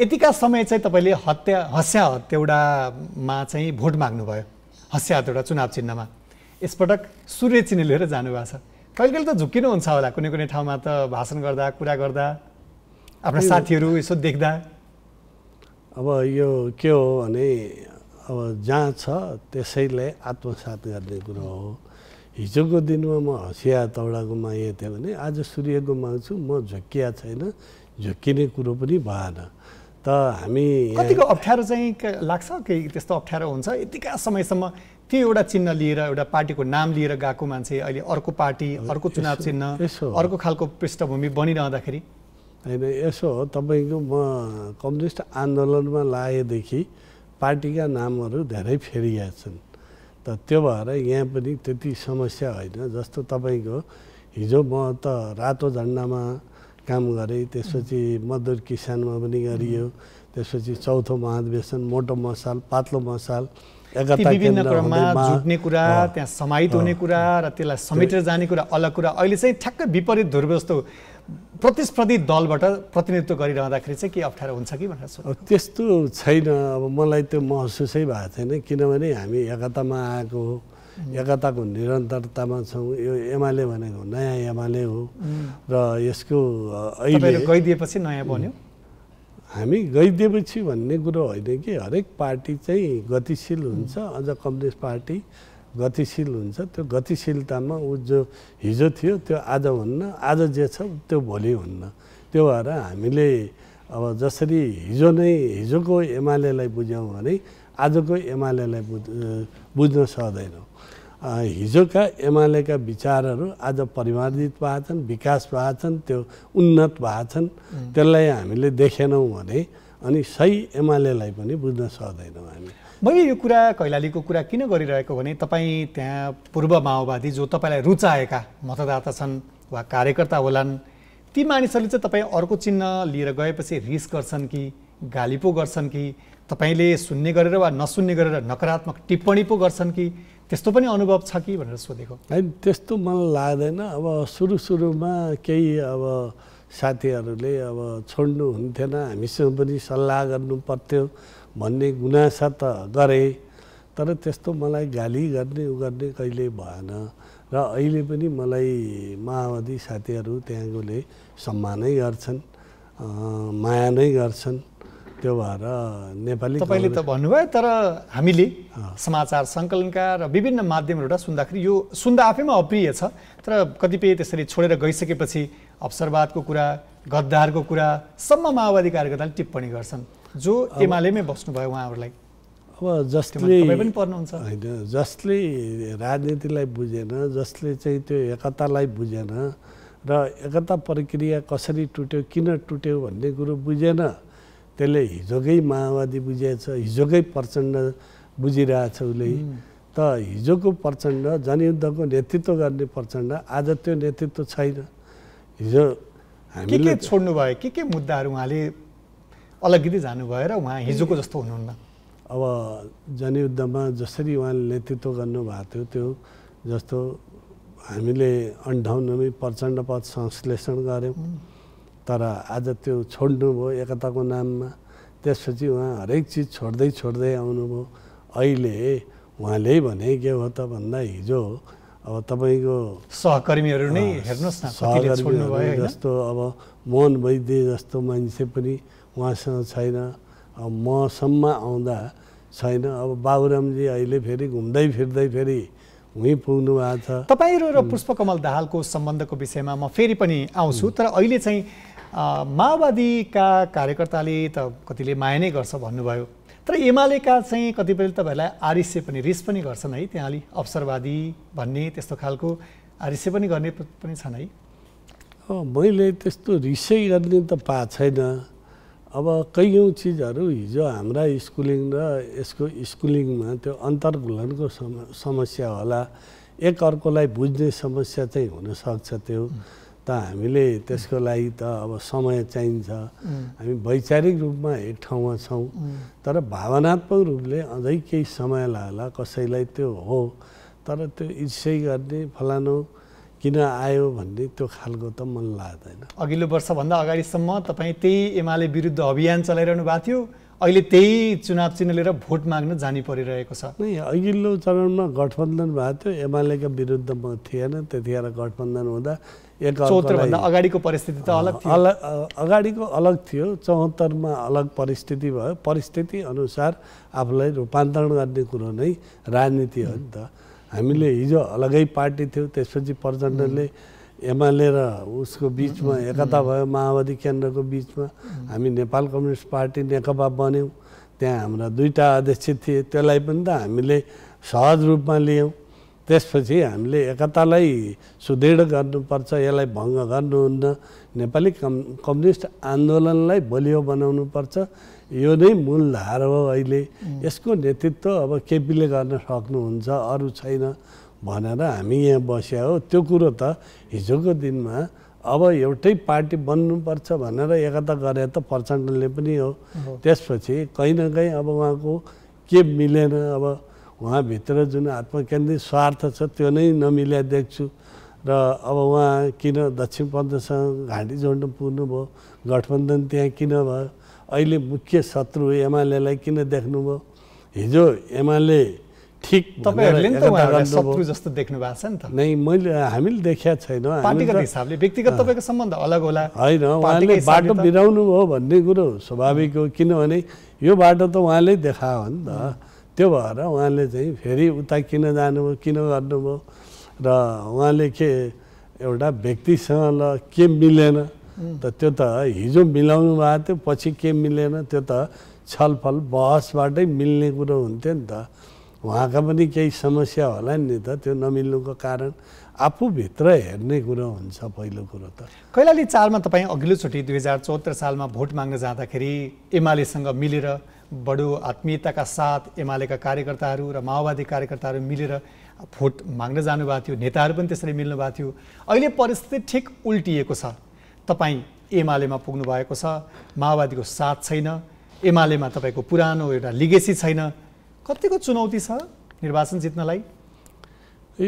यतिका समय चाहिँ तपाईँले हत्या हस्या हत्याउडामा चाहिँ भोट माग्नुभयो हस्या हत्याउडा चुनाव चिन्हमा यसपटक सूर्य चिन्ह लिएर जानुभएको छ कहिले कहिले त झुक्किनुहुन्छ होला कुनै कुनै ठाउँमा त भाषण गर्दा कुरा गर्दा आफ्ना साथीहरू यसो देख्दा अब यो के हो भने अब जहाँ छ त्यसैले आत्मसात गर्ने कुरो हो हिजोको दिनमा म हँसिया तौडाको मागेको थिएँ भने आज सूर्यको माग्छु म झोकिया छैन झोकिने कुरो पनि भएन त हामी कतिको अप्ठ्यारो चाहिँ लाग्छ के त्यस्तो अप्ठ्यारो हुन्छ यतिका समयसम्म त्यो एउटा चिन्ह लिएर एउटा पार्टीको नाम लिएर गएको मान्छे अहिले अर्को पार्टी अर्को चुनाव चिन्ह अर्को खालको पृष्ठभूमि बनिरहँदाखेरि होइन यसो हो तपाईँको म कम्युनिस्ट आन्दोलनमा लागेदेखि पार्टीका नामहरू धेरै फेरिएका छन् त त्यो भएर यहाँ पनि त्यति समस्या होइन जस्तो तपाईँको हिजो म त रातो झन्डामा काम गरेँ त्यसपछि मजदुर किसानमा पनि गरियो त्यसपछि चौथो महाधिवेशन मोटो मसाल पातलो मसाल जुट्ने कुरा त्यहाँ समाहित हुने कुरा र त्यसलाई समेटेर जाने कुरा अलग कुरा अहिले चाहिँ ठ्याक्कै विपरीत ध्रुव जस्तो प्रतिस्पर्धी दलबाट प्रतिनिधित्व गरिरहँदाखेरि चाहिँ के अप्ठ्यारो हुन्छ कि भनेर सोध्नु त्यस्तो छैन अब मलाई त्यो महसुसै भएको छैन किनभने हामी एकतामा आएको हो एकताको निरन्तरतामा छौँ यो एमाले भनेको नयाँ एमाले हो र यसको अहिले गइदिएपछि नयाँ बन्यो हामी गइदिएपछि भन्ने कुरो होइन कि हरेक पार्टी चाहिँ गतिशील हुन्छ अझ कम्युनिस्ट पार्टी गतिशील हुन्छ त्यो गतिशीलतामा ऊ जो हिजो थियो त्यो आज हुन्न आज जे छ त्यो भोलि हुन्न त्यो भएर हामीले अब जसरी हिजो नै हिजोको एमालेलाई बुझ्यौँ भने आजको एमालेलाई बुझ बुझ्न सक्दैनौँ हिजोका एमालेका विचारहरू आज परिमार्जित भएको छन् विकास भएको छन् त्यो उन्नत भएको छन् त्यसलाई हामीले देखेनौँ भने अनि सही एमालेलाई पनि बुझ्न सक्दैनौँ हामी मैले यो कुरा कैलालीको कुरा किन गरिरहेको भने तपाईँ त्यहाँ पूर्व माओवादी जो तपाईँलाई रुचाएका मतदाता छन् वा कार्यकर्ता होलान् ती मानिसहरूले चाहिँ तपाईँ अर्को चिन्ह लिएर गएपछि रिस गर्छन् कि गाली पो गर्छन् कि तपाईँले सुन्ने गरेर वा नसुन्ने गरेर नकारात्मक टिप्पणी पो गर्छन् कि त्यस्तो पनि अनुभव छ कि भनेर सोधेको होइन त्यस्तो मलाई लाग्दैन अब सुरु सुरुमा केही अब साथीहरूले अब छोड्नु हुन्थेन हामीसँग पनि सल्लाह गर्नु पर्थ्यो भन्ने गुनासा त गरे तर त्यस्तो मलाई गाली गर्ने उ गर्ने कहिले भएन र अहिले पनि मलाई माओवादी साथीहरू त्यहाँकोले सम्मानै गर्छन् माया नै गर्छन् त्यो भएर नेपाली तपाईँले त भन्नुभयो तर हामीले समाचार सङ्कलनका र विभिन्न माध्यमहरूबाट सुन्दाखेरि यो सुन्दा आफैमा अप्रिय छ तर कतिपय त्यसरी छोडेर गइसकेपछि अवसरवादको कुरा गद्दारको कुरासम्म माओवादी कार्यकर्ताले टिप्पणी गर्छन् जो एमालेमै बस्नुभयो उहाँहरूलाई अब जसले पनि पर्नुहुन्छ होइन जसले राजनीतिलाई बुझेन जसले चाहिँ त्यो एकतालाई बुझेन र एकता प्रक्रिया कसरी टुट्यो किन टुट्यो भन्ने कुरो बुझेन त्यसले हिजोकै माओवादी बुझेछ हिजोकै प्रचण्ड बुझिरहेछ उसले त हिजोको प्रचण्ड जनयुद्धको नेतृत्व गर्ने प्रचण्ड आज त्यो नेतृत्व छैन हिजो हामीले छोड्नु भयो के के मुद्दाहरू उहाँले अलग्गै र उहाँ हिजोको जस्तो हुनुहुन्न अब जनयुद्धमा जसरी उहाँले नेतृत्व गर्नुभएको थियो त्यो जस्तो हामीले अन्ठाउन्नमै प्रचण्ड पद संश्लेषण गऱ्यौँ तर आज त्यो छोड्नुभयो एकताको नाममा त्यसपछि उहाँ हरेक चिज छोड्दै छोड्दै आउनुभयो अहिले उहाँले भने के हो त भन्दा हिजो अब तपाईँको सहकर्मीहरू नै हेर्नुहोस् न जस्तो अब मोहन वैद्य जस्तो मान्छे पनि उहाँसँग छैन मसम्म आउँदा छैन अब बाबुरामजी अहिले फेरि घुम्दै फिर्दै फेरि उहीँ पुग्नु भएको छ तपाईँहरू र पुष्पकमल दाहालको सम्बन्धको विषयमा म फेरि पनि आउँछु तर अहिले चाहिँ माओवादीका कार्यकर्ताले त कतिले माया नै गर्छ भन्नुभयो तर एमालेका चाहिँ कतिपय तपाईँहरूलाई आरिस्य पनि रिस पनि गर्छन् है त्यहाँ त्यहाँले अवसरवादी भन्ने त्यस्तो खालको आरिस्य पनि गर्ने पनि छन् है मैले त्यस्तो रिसै गर्ने त पाएको छैन अब कैयौँ चिजहरू हिजो हाम्रा स्कुलिङ र यसको स्कुलिङमा त्यो अन्तर्भुलनको सम समस्या होला एकअर्कोलाई बुझ्ने समस्या चाहिँ हुनसक्छ त्यो त हामीले त्यसको लागि त अब समय चाहिन्छ हामी वैचारिक रूपमा एक ठाउँमा छौँ तर भावनात्मक रूपले अझै केही समय लाग्ला कसैलाई त्यो हो तर त्यो इच्छै गर्ने फलानु किन आयो भन्ने त्यो खालको त मन लाग्दैन अघिल्लो वर्षभन्दा अगाडिसम्म तपाईँ त्यही एमाले विरुद्ध अभियान चलाइरहनु भएको थियो अहिले त्यही चुनाव चिन्ह लिएर भोट माग्न जानु परिरहेको छ नै अघिल्लो चरणमा गठबन्धन भएको थियो एमालेका विरुद्ध म थिएन त्यतिखेर गठबन्धन हुँदा एक अगाडिको परिस्थिति त अलग अलग अगाडिको अलग थियो चौहत्तरमा अलग परिस्थिति भयो परिस्थिति अनुसार आफूलाई रूपान्तरण गर्ने कुरो नै राजनीति हो नि त हामीले हिजो अलगै पार्टी थियो त्यसपछि प्रचण्डले एमाले र उसको बिचमा एकता भयो माओवादी केन्द्रको बिचमा हामी नेपाल कम्युनिस्ट पार्टी नेकपा बन्यौँ त्यहाँ हाम्रा दुईवटा अध्यक्ष थिए त्यसलाई पनि त हामीले सहज रूपमा लियौँ त्यसपछि हामीले एकतालाई सुदृढ गर्नुपर्छ यसलाई भङ्ग गर्नुहुन्न नेपाली कम् कम्युनिस्ट आन्दोलनलाई बलियो बनाउनुपर्छ यो नै मूल धार हो अहिले यसको नेतृत्व अब केपीले गर्न सक्नुहुन्छ अरू छैन भनेर हामी यहाँ बस्या हो त्यो कुरो त हिजोको दिनमा अब एउटै पार्टी बन्नुपर्छ भनेर एकता गरे त प्रचण्डले पनि हो त्यसपछि कहीँ न कहीँ अब उहाँको के मिलेन अब उहाँभित्र जुन आत्मकेन्द्रित स्वार्थ छ त्यो नै नमिल्या देख्छु र अब उहाँ किन दक्षिण पन्थसँग घाँटी जोड्नु पुग्नुभयो गठबन्धन त्यहाँ किन भयो अहिले मुख्य शत्रु एमालेलाई किन देख्नुभयो हिजो एमाले ठिक शत्रु जस्तो देख्नु भएको छ नि त नै मैले हामीले देखेका छैनौँ व्यक्तिगत तपाईँको सम्बन्ध अलग होला होइन उहाँले बाटो बिराउनु भयो भन्ने कुरो स्वाभाविक हो किनभने यो बाटो त उहाँले देखायो नि त त्यो भएर उहाँले चाहिँ फेरि उता किन जानुभयो किन गर्नुभयो र उहाँले के एउटा व्यक्तिसँग ल के मिलेन त त्यो त हिजो मिलाउनु भएको थियो पछि के मिलेन त्यो त छलफल बहसबाटै मिल्ने कुरो हुन्थ्यो नि त उहाँका पनि केही समस्या होला नि त त्यो नमिल्नुको कारण आफूभित्र हेर्ने कुरो हुन्छ पहिलो कुरो त कैलाली चालमा तपाईँ अघिल्लोचोटि दुई हजार चौहत्तर सालमा भोट माग्न जाँदाखेरि एमालेसँग मिलेर बडो आत्मीयताका साथ एमालेका कार्यकर्ताहरू र माओवादी कार्यकर्ताहरू मिलेर भोट माग्न जानुभएको थियो नेताहरू पनि त्यसरी मिल्नु भएको थियो अहिले परिस्थिति ठिक उल्टिएको छ तपाईँ एमालेमा पुग्नु भएको छ माओवादीको साथ छैन एमालेमा तपाईँको पुरानो एउटा लिगेसी छैन कतिको चुनौती छ निर्वाचन जित्नलाई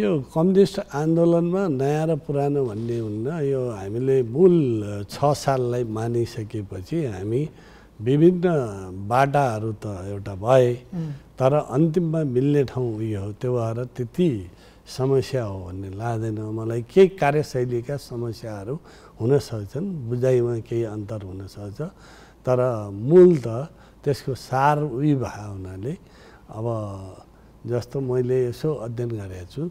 यो कम्युनिस्ट आन्दोलनमा नयाँ र पुरानो भन्ने हुन्न यो हामीले मूल छ साललाई मानिसकेपछि हामी विभिन्न बाटाहरू त एउटा भए तर अन्तिममा मिल्ने ठाउँ उयो हो त्यो भएर त्यति समस्या हो भन्ने लाग्दैन मलाई केही कार्यशैलीका समस्याहरू हुन सक्छन् बुझाइमा केही अन्तर हुन सक्छ तर मूल त त्यसको सार उयो भए हुनाले अब जस्तो मैले यसो अध्ययन गरेको छु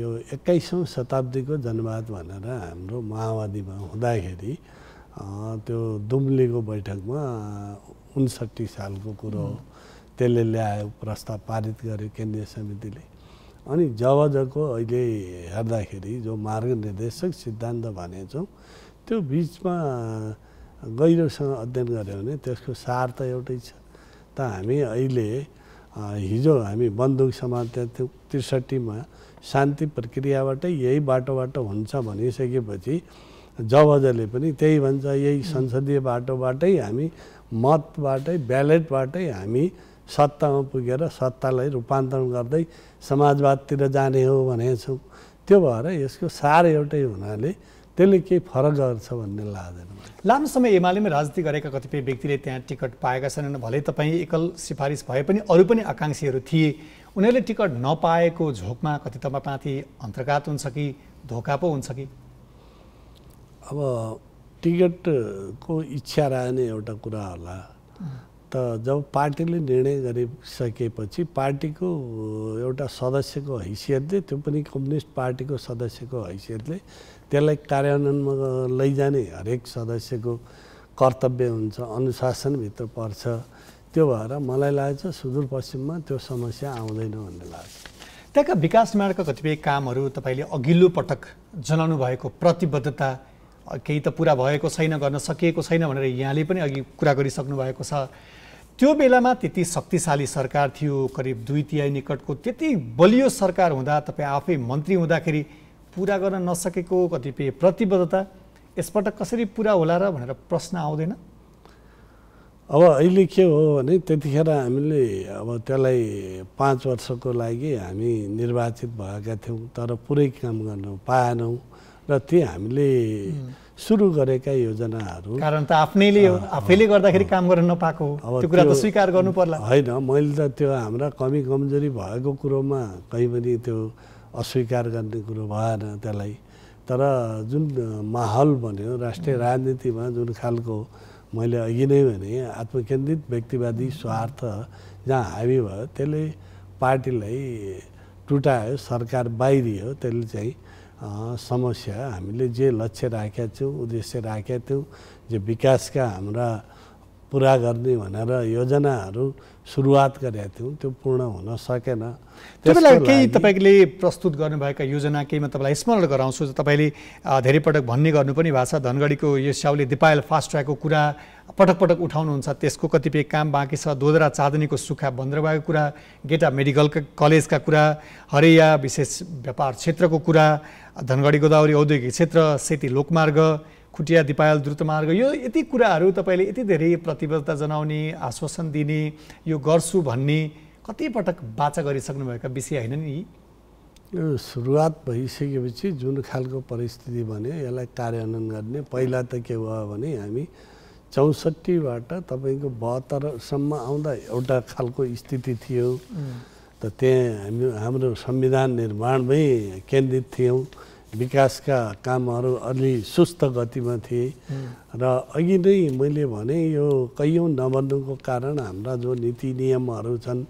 यो एक्काइसौँ शताब्दीको जनवाद भनेर हाम्रो माओवादीमा हुँदाखेरि त्यो दुम्लीको बैठकमा उन्सट्ठी सालको कुरो हो त्यसले ल्यायो प्रस्ताव पारित गर्यो केन्द्रीय समितिले अनि जब जबको अहिले हेर्दाखेरि जो मार्ग निर्देशक सिद्धान्त भनेछौँ त्यो बिचमा गहिरोसँग अध्ययन गऱ्यो भने त्यसको सार त एउटै छ त हामी अहिले हिजो हामी बन्दुक समात त्रिसठीमा शान्ति प्रक्रियाबाटै यही बाटोबाट हुन्छ भनिसकेपछि जवजले पनि त्यही भन्छ यही संसदीय बाटोबाटै हामी मतबाटै ब्यालेटबाटै हामी सत्तामा पुगेर सत्तालाई रूपान्तरण गर्दै समाजवादतिर जाने हो भनेछौँ त्यो भएर यसको सार एउटै हुनाले त्यसले केही फरक गर्छ भन्ने लाग्दैन लामो समय एमालेमा राजनीति गरेका कतिपय व्यक्तिले त्यहाँ टिकट पाएका छैनन् भले तपाईँ एकल सिफारिस भए पनि अरू पनि आकाङ्क्षीहरू थिए उनीहरूले टिकट नपाएको झोकमा कति तपाईँमाथि अन्तर्घात हुन्छ कि धोका पो हुन्छ कि अब टिकटको इच्छा रहने एउटा कुरा होला त जब पार्टीले निर्णय गरिसकेपछि पार्टीको एउटा सदस्यको हैसियतले त्यो पनि कम्युनिस्ट पार्टीको सदस्यको हैसियतले त्यसलाई कार्यान्वयनमा लैजाने हरेक सदस्यको कर्तव्य हुन्छ अनुशासनभित्र पर्छ त्यो भएर मलाई लाग्छ सुदूरपश्चिममा त्यो समस्या आउँदैन भन्ने लाग्छ त्यहाँका विकास मार्गका कतिपय कामहरू तपाईँले अघिल्लो पटक जनाउनु भएको प्रतिबद्धता केही त पुरा भएको छैन गर्न सकिएको छैन भनेर यहाँले पनि अघि कुरा गरिसक्नु भएको छ त्यो बेलामा त्यति शक्तिशाली सरकार थियो करिब दुई तिहाई निकटको त्यति बलियो सरकार हुँदा तपाईँ आफै मन्त्री हुँदाखेरि पुरा गर्न नसकेको कतिपय प्रतिबद्धता यसपटक कसरी पुरा होला र भनेर प्रश्न आउँदैन अब अहिले के हो भने त्यतिखेर हामीले अब त्यसलाई पाँच वर्षको लागि हामी निर्वाचित भएका थियौँ तर पुरै काम गर्नु पाएनौँ र ती हामीले सुरु गरेका योजनाहरू कारण त आफ्नैले आफैले गर्दाखेरि काम गर्न नपाएको त्यो कुरा त स्वीकार गर्नु पर्ला होइन मैले त त्यो हाम्रा कमी कमजोरी भएको कुरोमा कहीँ पनि त्यो अस्वीकार गर्ने कुरो भएन त्यसलाई तर जुन माहौल भन्यो राष्ट्रिय राजनीतिमा जुन खालको मैले अघि नै भने आत्मकेन्द्रित व्यक्तिवादी स्वार्थ जहाँ हाबी भयो त्यसले पार्टीलाई टुटायो सरकार बाहिरियो त्यसले चाहिँ समस्या हामीले जे लक्ष्य राखेका थियौँ उद्देश्य राखेका थियौँ जे विकासका हाम्रा पुरा गर्ने भनेर योजनाहरू सुरुवात गरेका थियौँ त्यो पूर्ण हुन सकेन त्यसलाई केही तपाईँले प्रस्तुत गर्नुभएका योजना केहीमा तपाईँलाई स्मरण गराउँछु तपाईँले धेरै पटक भन्ने गर्नु पनि भएको छ धनगढीको यो स्याउले दिपायल फास्ट ट्र्याकको कुरा पटक पटक उठाउनुहुन्छ त्यसको कतिपय काम बाँकी छ दोधरा चाँदनीको सुखा भएको कुरा गेटा मेडिकल कलेजका कुरा हरैया विशेष व्यापार क्षेत्रको कुरा धनगढी गोदावरी औद्योगिक क्षेत्र सेती लोकमार्ग खुटिया दिपायल द्रुतमार्ग यो यति कुराहरू तपाईँले यति धेरै प्रतिबद्धता जनाउने आश्वासन दिने यो गर्छु भन्ने कतिपटक बाचा गरिसक्नुभएका विषय होइन नि यो सुरुवात भइसकेपछि जुन खालको परिस्थिति भने यसलाई कार्यान्वयन गर्ने पहिला त के भयो भने हामी चौसठीबाट तपाईँको बहत्तरसम्म आउँदा एउटा खालको स्थिति थियो त त्यहाँ हामी हाम्रो संविधान निर्माणमै केन्द्रित थियौँ विकासका कामहरू अलि सुस्त गतिमा थिए र अघि नै मैले भने यो कैयौँ नबन्नुको कारण हाम्रा जो नीति नियमहरू छन्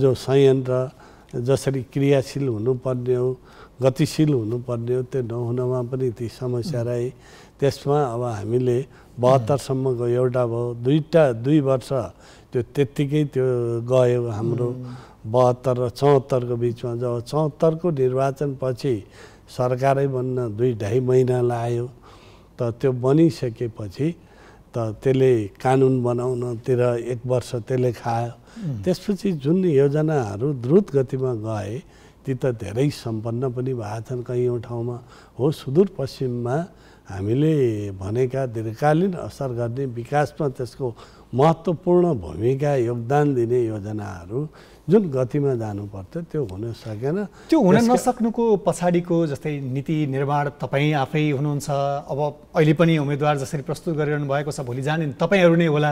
जो संयन्त्र जसरी क्रियाशील हुनुपर्ने हो गतिशील हुनुपर्ने हो त्यो नहुनमा पनि ती समस्या रहे त्यसमा अब हामीले बहत्तरसम्मको एउटा भयो दुईवटा दुई वर्ष त्यो त्यत्तिकै त्यो गयो हाम्रो बहत्तर र चौहत्तरको बिचमा जब चौहत्तरको निर्वाचनपछि सरकारै बन्न दुई ढाई महिना लाग्यो त त्यो बनिसकेपछि त त्यसले कानुन बनाउनतिर एक वर्ष त्यसले खायो त्यसपछि जुन योजनाहरू द्रुत गतिमा गए ती त धेरै सम्पन्न पनि भएको छन् कैयौँ ठाउँमा हो सुदूरपश्चिममा हामीले भनेका दीर्घकालीन असर गर्ने विकासमा त्यसको महत्त्वपूर्ण भूमिका योगदान दिने योजनाहरू जुन गतिमा जानुपर्थ्यो त्यो हुन सकेन त्यो हुन नसक्नुको पछाडिको जस्तै नीति निर्माण तपाईँ आफै हुनुहुन्छ अब अहिले पनि उम्मेदवार जसरी प्रस्तुत गरिरहनु भएको छ भोलि जाने तपाईँहरू नै होला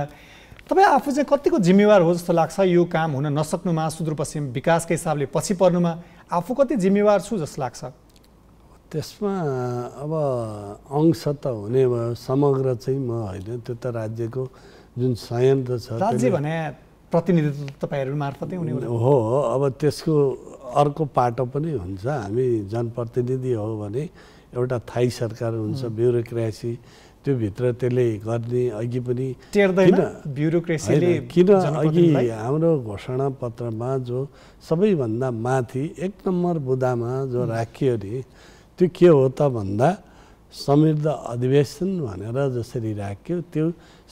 तपाईँ आफू चाहिँ कतिको जिम्मेवार हो जस्तो लाग्छ यो काम हुन नसक्नुमा सुदूरपश्चिम विकासकै हिसाबले पछि पर्नुमा आफू कति जिम्मेवार छु जस्तो लाग्छ त्यसमा अब अंश त हुने भयो समग्र चाहिँ म होइन त्यो त राज्यको जुन संयन्त्र छ राज्य भने प्रतिनिधित्व तपाईँहरू मार्फतै हुने हो अब त्यसको अर्को पाटो पनि हुन्छ हामी जनप्रतिनिधि हो भने एउटा थाई सरकार हुन्छ ब्युरोक्रेसी भित्र त्यसले गर्ने अघि पनि ब्युरोक्रेसीले किन अघि हाम्रो घोषणा पत्रमा जो सबैभन्दा माथि एक नम्बर बुदामा जो राखियो नि त्यो के हो त भन्दा समृद्ध अधिवेशन भनेर जसरी राख्यो त्यो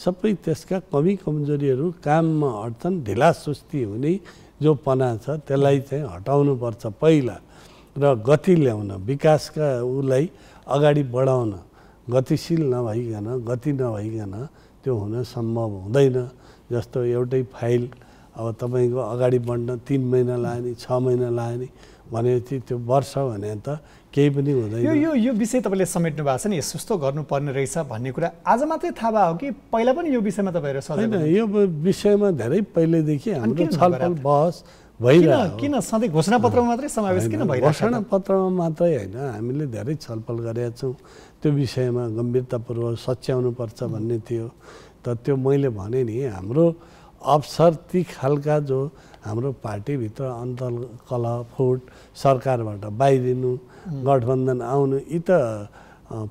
सबै त्यसका कमी कमजोरीहरू काममा अड्छन् ढिला सुस्ती हुने जो पना छ त्यसलाई चाहिँ हटाउनुपर्छ पहिला र गति ल्याउन विकासका उसलाई अगाडि बढाउन गतिशील नभइकन गति नभइकन त्यो हुन सम्भव हुँदैन जस्तो एउटै फाइल अब तपाईँको अगाडि बढ्न तिन महिना लाग्ने छ महिना लाग्ने भनेपछि त्यो वर्ष भने त केही पनि हुँदैन यो यो यो विषय तपाईँले समेट्नु भएको छ नि यस्तो गर्नुपर्ने रहेछ भन्ने कुरा आज मात्रै थाहा भयो कि पहिला पनि यो विषयमा तपाईँहरू सधैँ यो विषयमा धेरै पहिल्यैदेखि हाम्रो छलफल बहस भइरहेको किन सधैँ घोषणापत्रमा मात्रै समावेश किन भइरहेको घोषणापत्रमा मात्रै होइन हामीले धेरै छलफल गरेका छौँ त्यो विषयमा गम्भीरतापूर्वक सच्याउनु पर्छ भन्ने थियो तर त्यो मैले भने नि हाम्रो अवसर ती खालका जो हाम्रो पार्टीभित्र अन्तर कला फुट सरकारबाट बाहिरिनु गठबन्धन आउनु यी त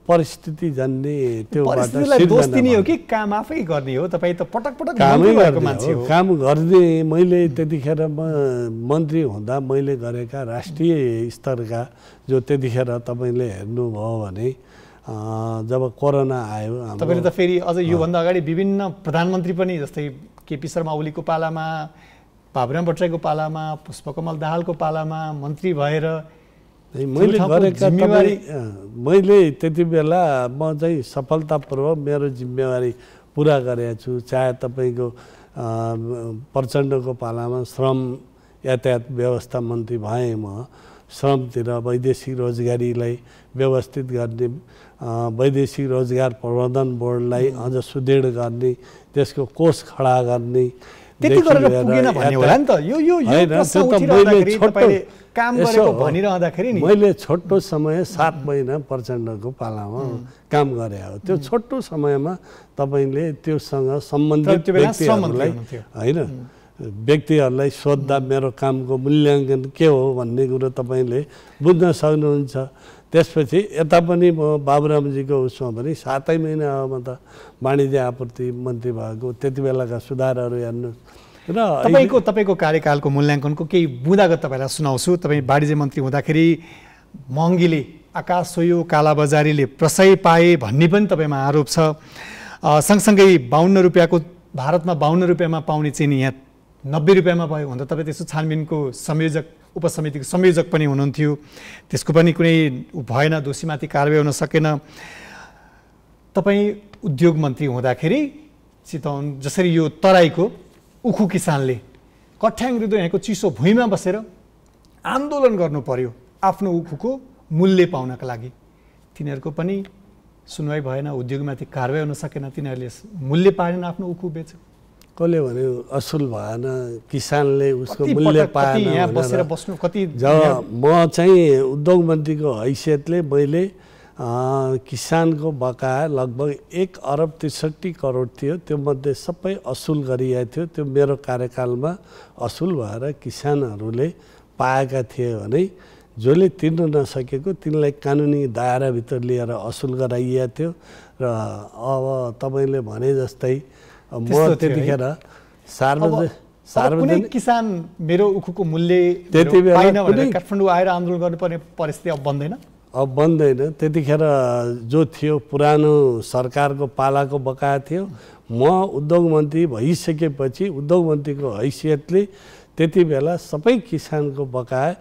परिस्थिति जान्ने त्यो हो कि काम आफै गर्ने हो तपाईँ त पटक पटक कामै मान्छे हो काम गर्ने मैले त्यतिखेर म मन्त्री हुँदा मैले गरेका राष्ट्रिय स्तरका जो त्यतिखेर तपाईँले हेर्नुभयो भने जब कोरोना आयो तपाईँले त फेरि अझ योभन्दा अगाडि विभिन्न प्रधानमन्त्री पनि जस्तै केपी शर्मा ओलीको पालामा बाबुराम भट्टराईको पालामा पुष्पकमल दाहालको पालामा मन्त्री भएर मैले गरेका जिम्मेवारी मैले त्यति बेला म चाहिँ सफलतापूर्वक मेरो जिम्मेवारी पुरा गरेको छु चाहे तपाईँको प्रचण्डको पालामा श्रम यातायात व्यवस्था मन्त्री भएँ म श्रमतिर वैदेशिक रोजगारीलाई व्यवस्थित गर्ने वैदेशिक रोजगार प्रबन्धन बोर्डलाई अझ सुदृढ गर्ने त्यसको कोष खडा गर्ने काम गरेको भनिरहँदाखेरि नि मैले छोटो समय सात महिना प्रचण्डको पालामा काम गरे हो त्यो छोटो समयमा तपाईँले त्योसँग सम्बन्धित व्यक्तिहरूलाई होइन व्यक्तिहरूलाई सोद्धा मेरो कामको मूल्याङ्कन के हो भन्ने कुरो तपाईँले बुझ्न सक्नुहुन्छ त्यसपछि यता पनि म बाबुरामजीको उसमा पनि सातै महिनामा त वाणिज्य आपूर्ति मन्त्री भएको त्यति बेलाका सुधारहरू हेर्नुहोस् र तपाईँको तपाईँको कार्यकालको मूल्याङ्कनको केही बुँदागत तपाईँलाई सुनाउँछु तपाईँ वाणिज्य मन्त्री हुँदाखेरि महँगीले आकाश सोयो कालाबजारीले प्रसय पाए भन्ने पनि तपाईँमा आरोप छ सँगसँगै बाहन्न रुपियाँको भारतमा बाहन्न रुपियाँमा पाउने चिनी यहाँ नब्बे रुपियाँमा भयो भन्दा तपाईँ त्यसो छानबिनको संयोजक उपसमितिको संयोजक पनि हुनुहुन्थ्यो त्यसको पनि कुनै भएन दोषीमाथि कारवाही हुन सकेन तपाईँ उद्योग मन्त्री हुँदाखेरि चितवन जसरी यो तराईको उखु किसानले कठ्याङ यहाँको चिसो भुइँमा बसेर आन्दोलन गर्नु पर्यो आफ्नो उखुको मूल्य पाउनका लागि तिनीहरूको पनि सुनवाई भएन उद्योगमाथि कारवाही हुन सकेन तिनीहरूले मूल्य पाएन आफ्नो उखु बेच्यो कसले भन्यो असुल भएन किसानले उसको मूल्य पाएन बसेर बस्नु कति जब म चाहिँ उद्योग मन्त्रीको हैसियतले मैले किसानको बकाया लगभग एक अरब त्रिसठी करोड थियो त्योमध्ये सबै असुल गरिएको थियो त्यो मेरो कार्यकालमा असुल भएर किसानहरूले पाएका थिए भने जसले तिर्न नसकेको तिनलाई कानुनी दायराभित्र लिएर असुल गराइएको थियो र अब तपाईँले भने जस्तै म त्यतिखेर सार्वजनिक सार्वजनिक किसान मेरो उखुको मूल्य त्यति बेला काठमाडौँ आएर आन्दोलन गर्नुपर्ने परिस्थिति अब बन्दैन अब बन्दैन त्यतिखेर जो थियो पुरानो सरकारको पालाको बकाया थियो म उद्योग मन्त्री भइसकेपछि उद्योग मन्त्रीको हैसियतले त्यति बेला सबै किसानको बकाया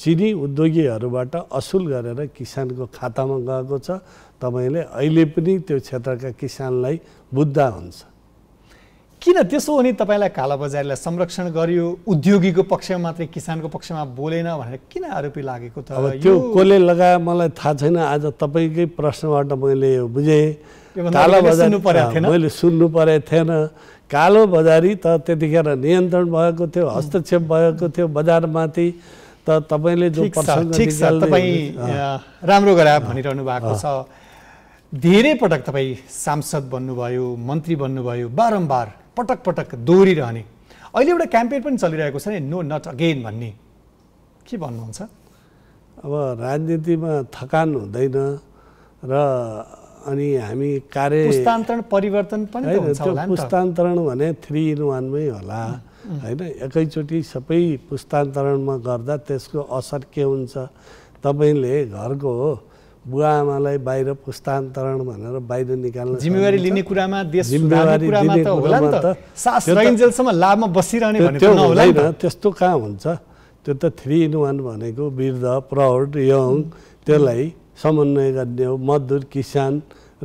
चिनी उद्योगीहरूबाट असुल गरेर किसानको खातामा गएको छ तपाईँले अहिले पनि त्यो क्षेत्रका किसानलाई बुझ्दा हुन्छ किन त्यसो हो तपाईँलाई तपाईँलाई कालाबजारीलाई संरक्षण गरियो उद्योगीको पक्षमा मात्रै किसानको पक्षमा बोलेन भनेर किन आरोपी लागेको त अब त्यो कसले लगाए मलाई थाहा छैन आज तपाईँकै प्रश्नबाट मैले बुझेँ कालो बजार मैले सुन्नु परेको थिएन कालो बजारी त त्यतिखेर नियन्त्रण भएको थियो हस्तक्षेप भएको थियो बजारमाथि त तपाईँले जो तपाईँ राम्रो गरा भनिरहनु भएको छ धेरै पटक तपाईँ सांसद बन्नुभयो मन्त्री बन्नुभयो बारम्बार पटक पटक दोहोरिरहने अहिले एउटा क्याम्पेन पनि चलिरहेको छ नि नो नट अगेन भन्ने के भन्नुहुन्छ अब राजनीतिमा थकान हुँदैन र अनि हामी कार्य पुस्तान्तरण परिवर्तन पनि पुस्तान्तरण भने थ्री इन वानमै होला होइन एकैचोटि सबै पुस्तान्तरणमा गर्दा त्यसको असर के हुन्छ तपाईँले घरको बुवा आमालाई बाहिर पुस्तान्तरण भनेर बाहिर निकाल्न जिम्मेवारी लिने कुरामा देश कुरामा लाभमा बसिरहने त्यस्तो कहाँ हुन्छ त्यो त थ्री इन वान भनेको वृद्ध प्रौढ यङ त्यसलाई समन्वय गर्ने हो मजदुर किसान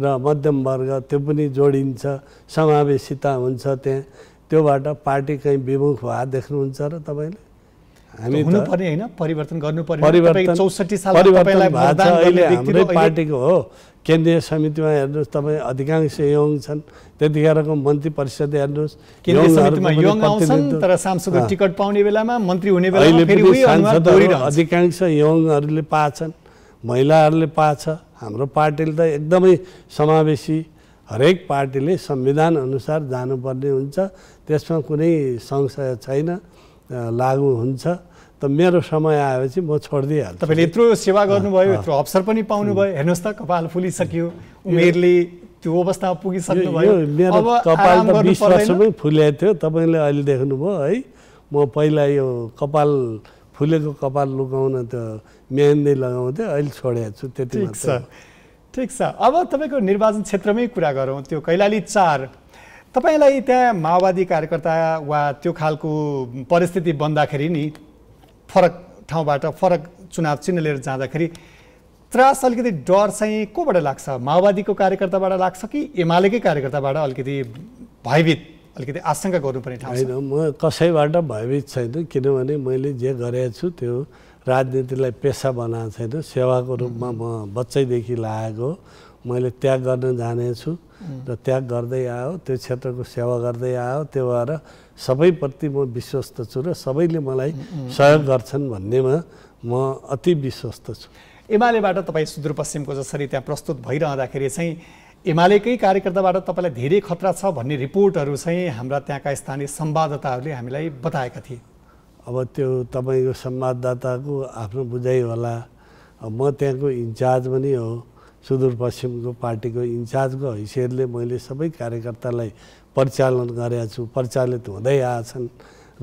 र मध्यम वर्ग त्यो पनि जोडिन्छ समावेशिता हुन्छ त्यहाँ त्योबाट पार्टी कहीँ विमुख भए देख्नुहुन्छ र तपाईँले हामी हुनुपर्ने होइन परिवर्तन गर्नुपर्ने परिवर्तन चौसठी साल अहिले हाम्रै पार्टीको हो केन्द्रीय समितिमा हेर्नुहोस् तपाईँ अधिकांश यङ छन् त्यतिखेरको मन्त्री परिषद हेर्नुहोस् टिकट पाउने बेलामा मन्त्री हुने अधिकांश यङहरूले पाएछन् महिलाहरूले पाएछ हाम्रो पार्टीले त एकदमै समावेशी हरेक पार्टीले संविधान अनुसार जानुपर्ने हुन्छ त्यसमा कुनै संशय छैन लागु हुन्छ त मेरो समय आएपछि म छोडिदिइहाल्छु तपाईँले यत्रो सेवा गर्नुभयो यत्रो अवसर पनि पाउनुभयो हेर्नुहोस् त कपाल फुलिसक्यो उमेरले त्यो अवस्थामा पुगिसक्नुभयो मेरो कपाल त बिस वर्षमै फुलेको थियो तपाईँले अहिले देख्नुभयो है म पहिला यो कपाल फुलेको कपाल लुगाउन त मेहन्दी लगाउँथेँ अहिले छोडेको छु त्यति छ ठिक छ अब तपाईँको निर्वाचन क्षेत्रमै कुरा गरौँ त्यो कैलाली चार तपाईँलाई त्यहाँ माओवादी कार्यकर्ता वा त्यो खालको परिस्थिति बन्दाखेरि नि फरक ठाउँबाट फरक चुनाव चिन्ह लिएर जाँदाखेरि त्रास अलिकति डर चाहिँ कोबाट लाग्छ माओवादीको कार्यकर्ताबाट लाग्छ कि एमालेकै कार्यकर्ताबाट अलिकति भयभीत अलिकति आशङ्का गर्नुपर्ने ठाउँ होइन म कसैबाट भयभीत छैन किनभने मैले जे गरेको छु त्यो राजनीतिलाई पेसा बनाएको छैन सेवाको रूपमा म बच्चैदेखि लागेको मैले त्याग गर्न जानेछु र त्याग गर्दै आयो त्यो क्षेत्रको सेवा गर्दै आयो त्यो भएर सबैप्रति म विश्वस्त छु र सबैले मलाई सहयोग गर्छन् भन्नेमा म अति विश्वस्त छु एमालेबाट तपाईँ सुदूरपश्चिमको जसरी त्यहाँ प्रस्तुत भइरहँदाखेरि चाहिँ एमालेकै कार्यकर्ताबाट तपाईँलाई धेरै खतरा छ भन्ने रिपोर्टहरू चाहिँ हाम्रा त्यहाँका स्थानीय संवाददाताहरूले हामीलाई बताएका थिए अब त्यो तपाईँको संवाददाताको आफ्नो बुझाइ होला म त्यहाँको इन्चार्ज पनि हो सुदूरपश्चिमको पार्टीको इन्चार्जको हैसियतले मैले सबै कार्यकर्तालाई परिचालन गरेका छु परिचालित हुँदै आएछन्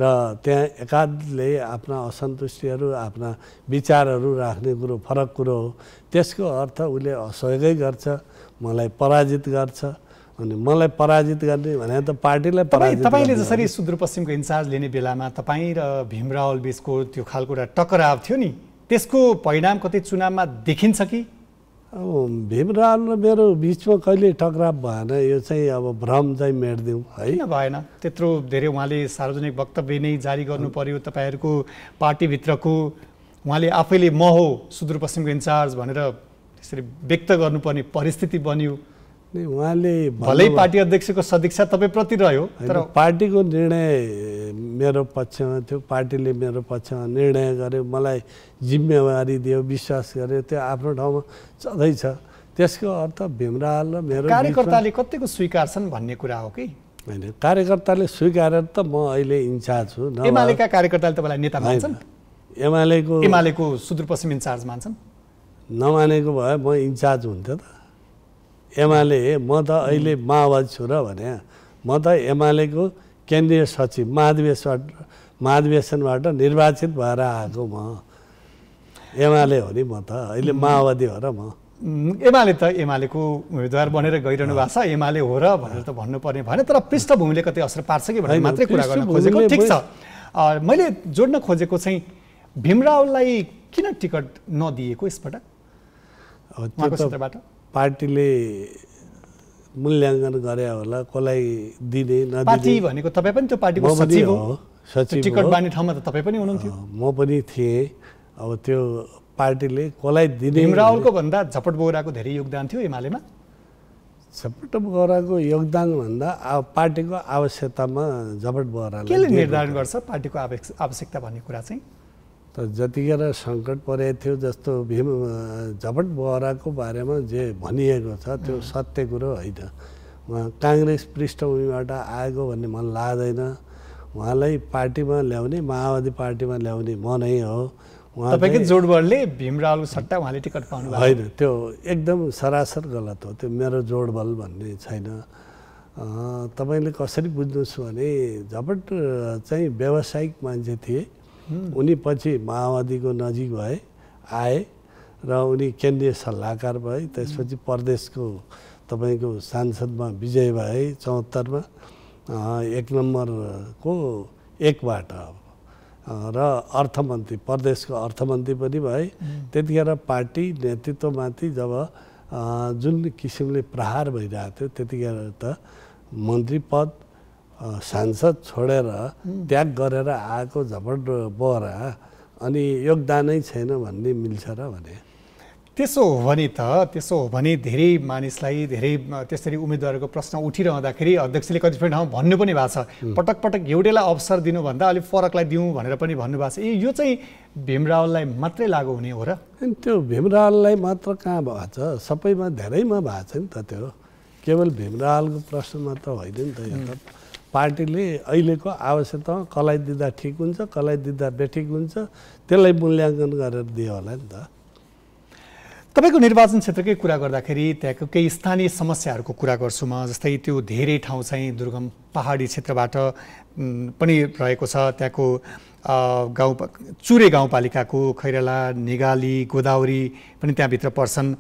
र त्यहाँ एकाधले आफ्ना असन्तुष्टिहरू आफ्ना विचारहरू राख्ने कुरो फरक कुरो हो त्यसको अर्थ उसले असहयोगै गर्छ मलाई पराजित गर्छ अनि मलाई पराजित गर्ने भने त पार्टीलाई पराजित तपाईँले जसरी सुदूरपश्चिमको इन्चार्ज लिने बेलामा तपाईँ र भीमरावल बिचको त्यो खालको एउटा टकराव थियो नि त्यसको परिणाम कतै चुनावमा देखिन्छ कि अब भीमराल र मेरो बिचमा कहिले टक्राव भएन यो चाहिँ अब भ्रम चाहिँ मेटिदिउँ है भएन त्यत्रो धेरै उहाँले सार्वजनिक वक्तव्य नै जारी गर्नु पर्यो तपाईँहरूको पार्टीभित्रको उहाँले आफैले म हो सुदूरपश्चिमको इन्चार्ज भनेर त्यसरी व्यक्त गर्नुपर्ने परिस्थिति बन्यो उहाँले भलै पार्टी अध्यक्षको सदिक्षा तपाईँप्रति रह्यो तर पार्टीको निर्णय मेरो पक्षमा थियो पार्टीले मेरो पक्षमा निर्णय गर्यो मलाई जिम्मेवारी दियो विश्वास गर्यो त्यो आफ्नो ठाउँमा छँदैछ त्यसको अर्थ भीमराल र मेरो कार्यकर्ताले कतिको छन् भन्ने कुरा हो कि होइन कार्यकर्ताले स्वीकारेर त म अहिले इन्चार्ज छु एमालेका कार्यकर्ताले तपाईँलाई नेता मान्छन् एमालेको एमालेको सुदूरपश्चिम इन्चार्ज मान्छन् नमानेको भए म इन्चार्ज हुन्थ्यो त एमाले म त अहिले माओवादी छु र भने म त एमालेको केन्द्रीय सचिव महाधिवेशन महाधिवेशनबाट निर्वाचित भएर आएको म एमाले हो नि म त अहिले माओवादी हो र म एमाले त एमालेको उम्मेद्वार बनेर गइरहनु भएको छ एमाले हो र भनेर त भन्नुपर्ने भएन तर पृष्ठभूमिले कति असर पार्छ कि भनेर मात्रै कुरा गर्न खोजेको ठिक छ मैले जोड्न खोजेको चाहिँ भीमरावलाई किन टिकट नदिएको यसपटक पार्टीले मूल्याङ्कन गरे होला कसलाई दिने नदिने भनेको तपाईँ पनि त्यो पार्टीको सचिव हो टिकट बाँड्ने ठाउँमा त तपाईँ पनि हुनुहुन्थ्यो म पनि थिएँ अब त्यो पार्टीले कसलाई दिने रावलको भन्दा झपट बोराको धेरै योगदान थियो हिमालयमा झपट बोराको योगदानभन्दा अब पार्टीको आवश्यकतामा झपट बोहरा निर्धारण गर्छ पार्टीको आवश्यकता भन्ने कुरा चाहिँ त जतिखेर सङ्कट परेको थियो जस्तो भीम झपट बोहराको बारेमा जे भनिएको छ त्यो सत्य कुरो होइन उहाँ काङ्ग्रेस पृष्ठभूमिबाट आएको भन्ने मन लाग्दैन उहाँलाई पार्टीमा ल्याउने माओवादी पार्टीमा ल्याउने मनै हो उहाँ जोडबडले भीमराव सट्टा उहाँले टिकट पाउनु होइन त्यो एकदम सरासर गलत हो त्यो मेरो जोडबल भन्ने छैन तपाईँले कसरी बुझ्नुहोस् भने झपट चाहिँ व्यावसायिक मान्छे थिए उनी पछि माओवादीको नजिक भए आए र उनी केन्द्रीय सल्लाहकार भए त्यसपछि प्रदेशको तपाईँको सांसदमा विजय भए चौहत्तरमा एक नम्बरको एकबाट र अर्थमन्त्री प्रदेशको अर्थमन्त्री पनि भए त्यतिखेर पार्टी नेतृत्वमाथि जब जुन किसिमले प्रहार भइरहेको थियो त्यतिखेर त मन्त्री पद सांसद छोडेर त्याग गरेर आएको झपट बोरा अनि योगदानै छैन भन्ने मिल्छ र भने त्यसो हो भने त त्यसो हो भने धेरै मानिसलाई धेरै त्यसरी उम्मेदवारको प्रश्न उठिरहँदाखेरि अध्यक्षले कतिपय ठाउँ भन्नु पनि भएको छ पटक पटक एउटैलाई अवसर दिनुभन्दा अलिक फरकलाई दिउँ भनेर पनि भन्नुभएको छ ए यो चाहिँ भीमरावललाई मात्रै लागु हुने हो र त्यो भीमरावललाई मात्र कहाँ भएको छ सबैमा धेरैमा भएको छ नि त त्यो केवल भीमरावलको प्रश्न मात्र होइन नि त यो त पार्टीले अहिलेको आवश्यकतामा कसलाई दिँदा ठिक हुन्छ कसलाई दिँदा बेठिक हुन्छ त्यसलाई मूल्याङ्कन गरेर दियो होला नि त तपाईँको निर्वाचन क्षेत्रकै कुरा गर्दाखेरि त्यहाँको केही स्थानीय समस्याहरूको कुरा गर्छु म जस्तै त्यो धेरै ठाउँ चाहिँ दुर्गम पहाडी क्षेत्रबाट पनि रहेको छ त्यहाँको गाउँ चुरे गाउँपालिकाको खैरेला निगाली गोदावरी पनि त्यहाँभित्र पर्छन्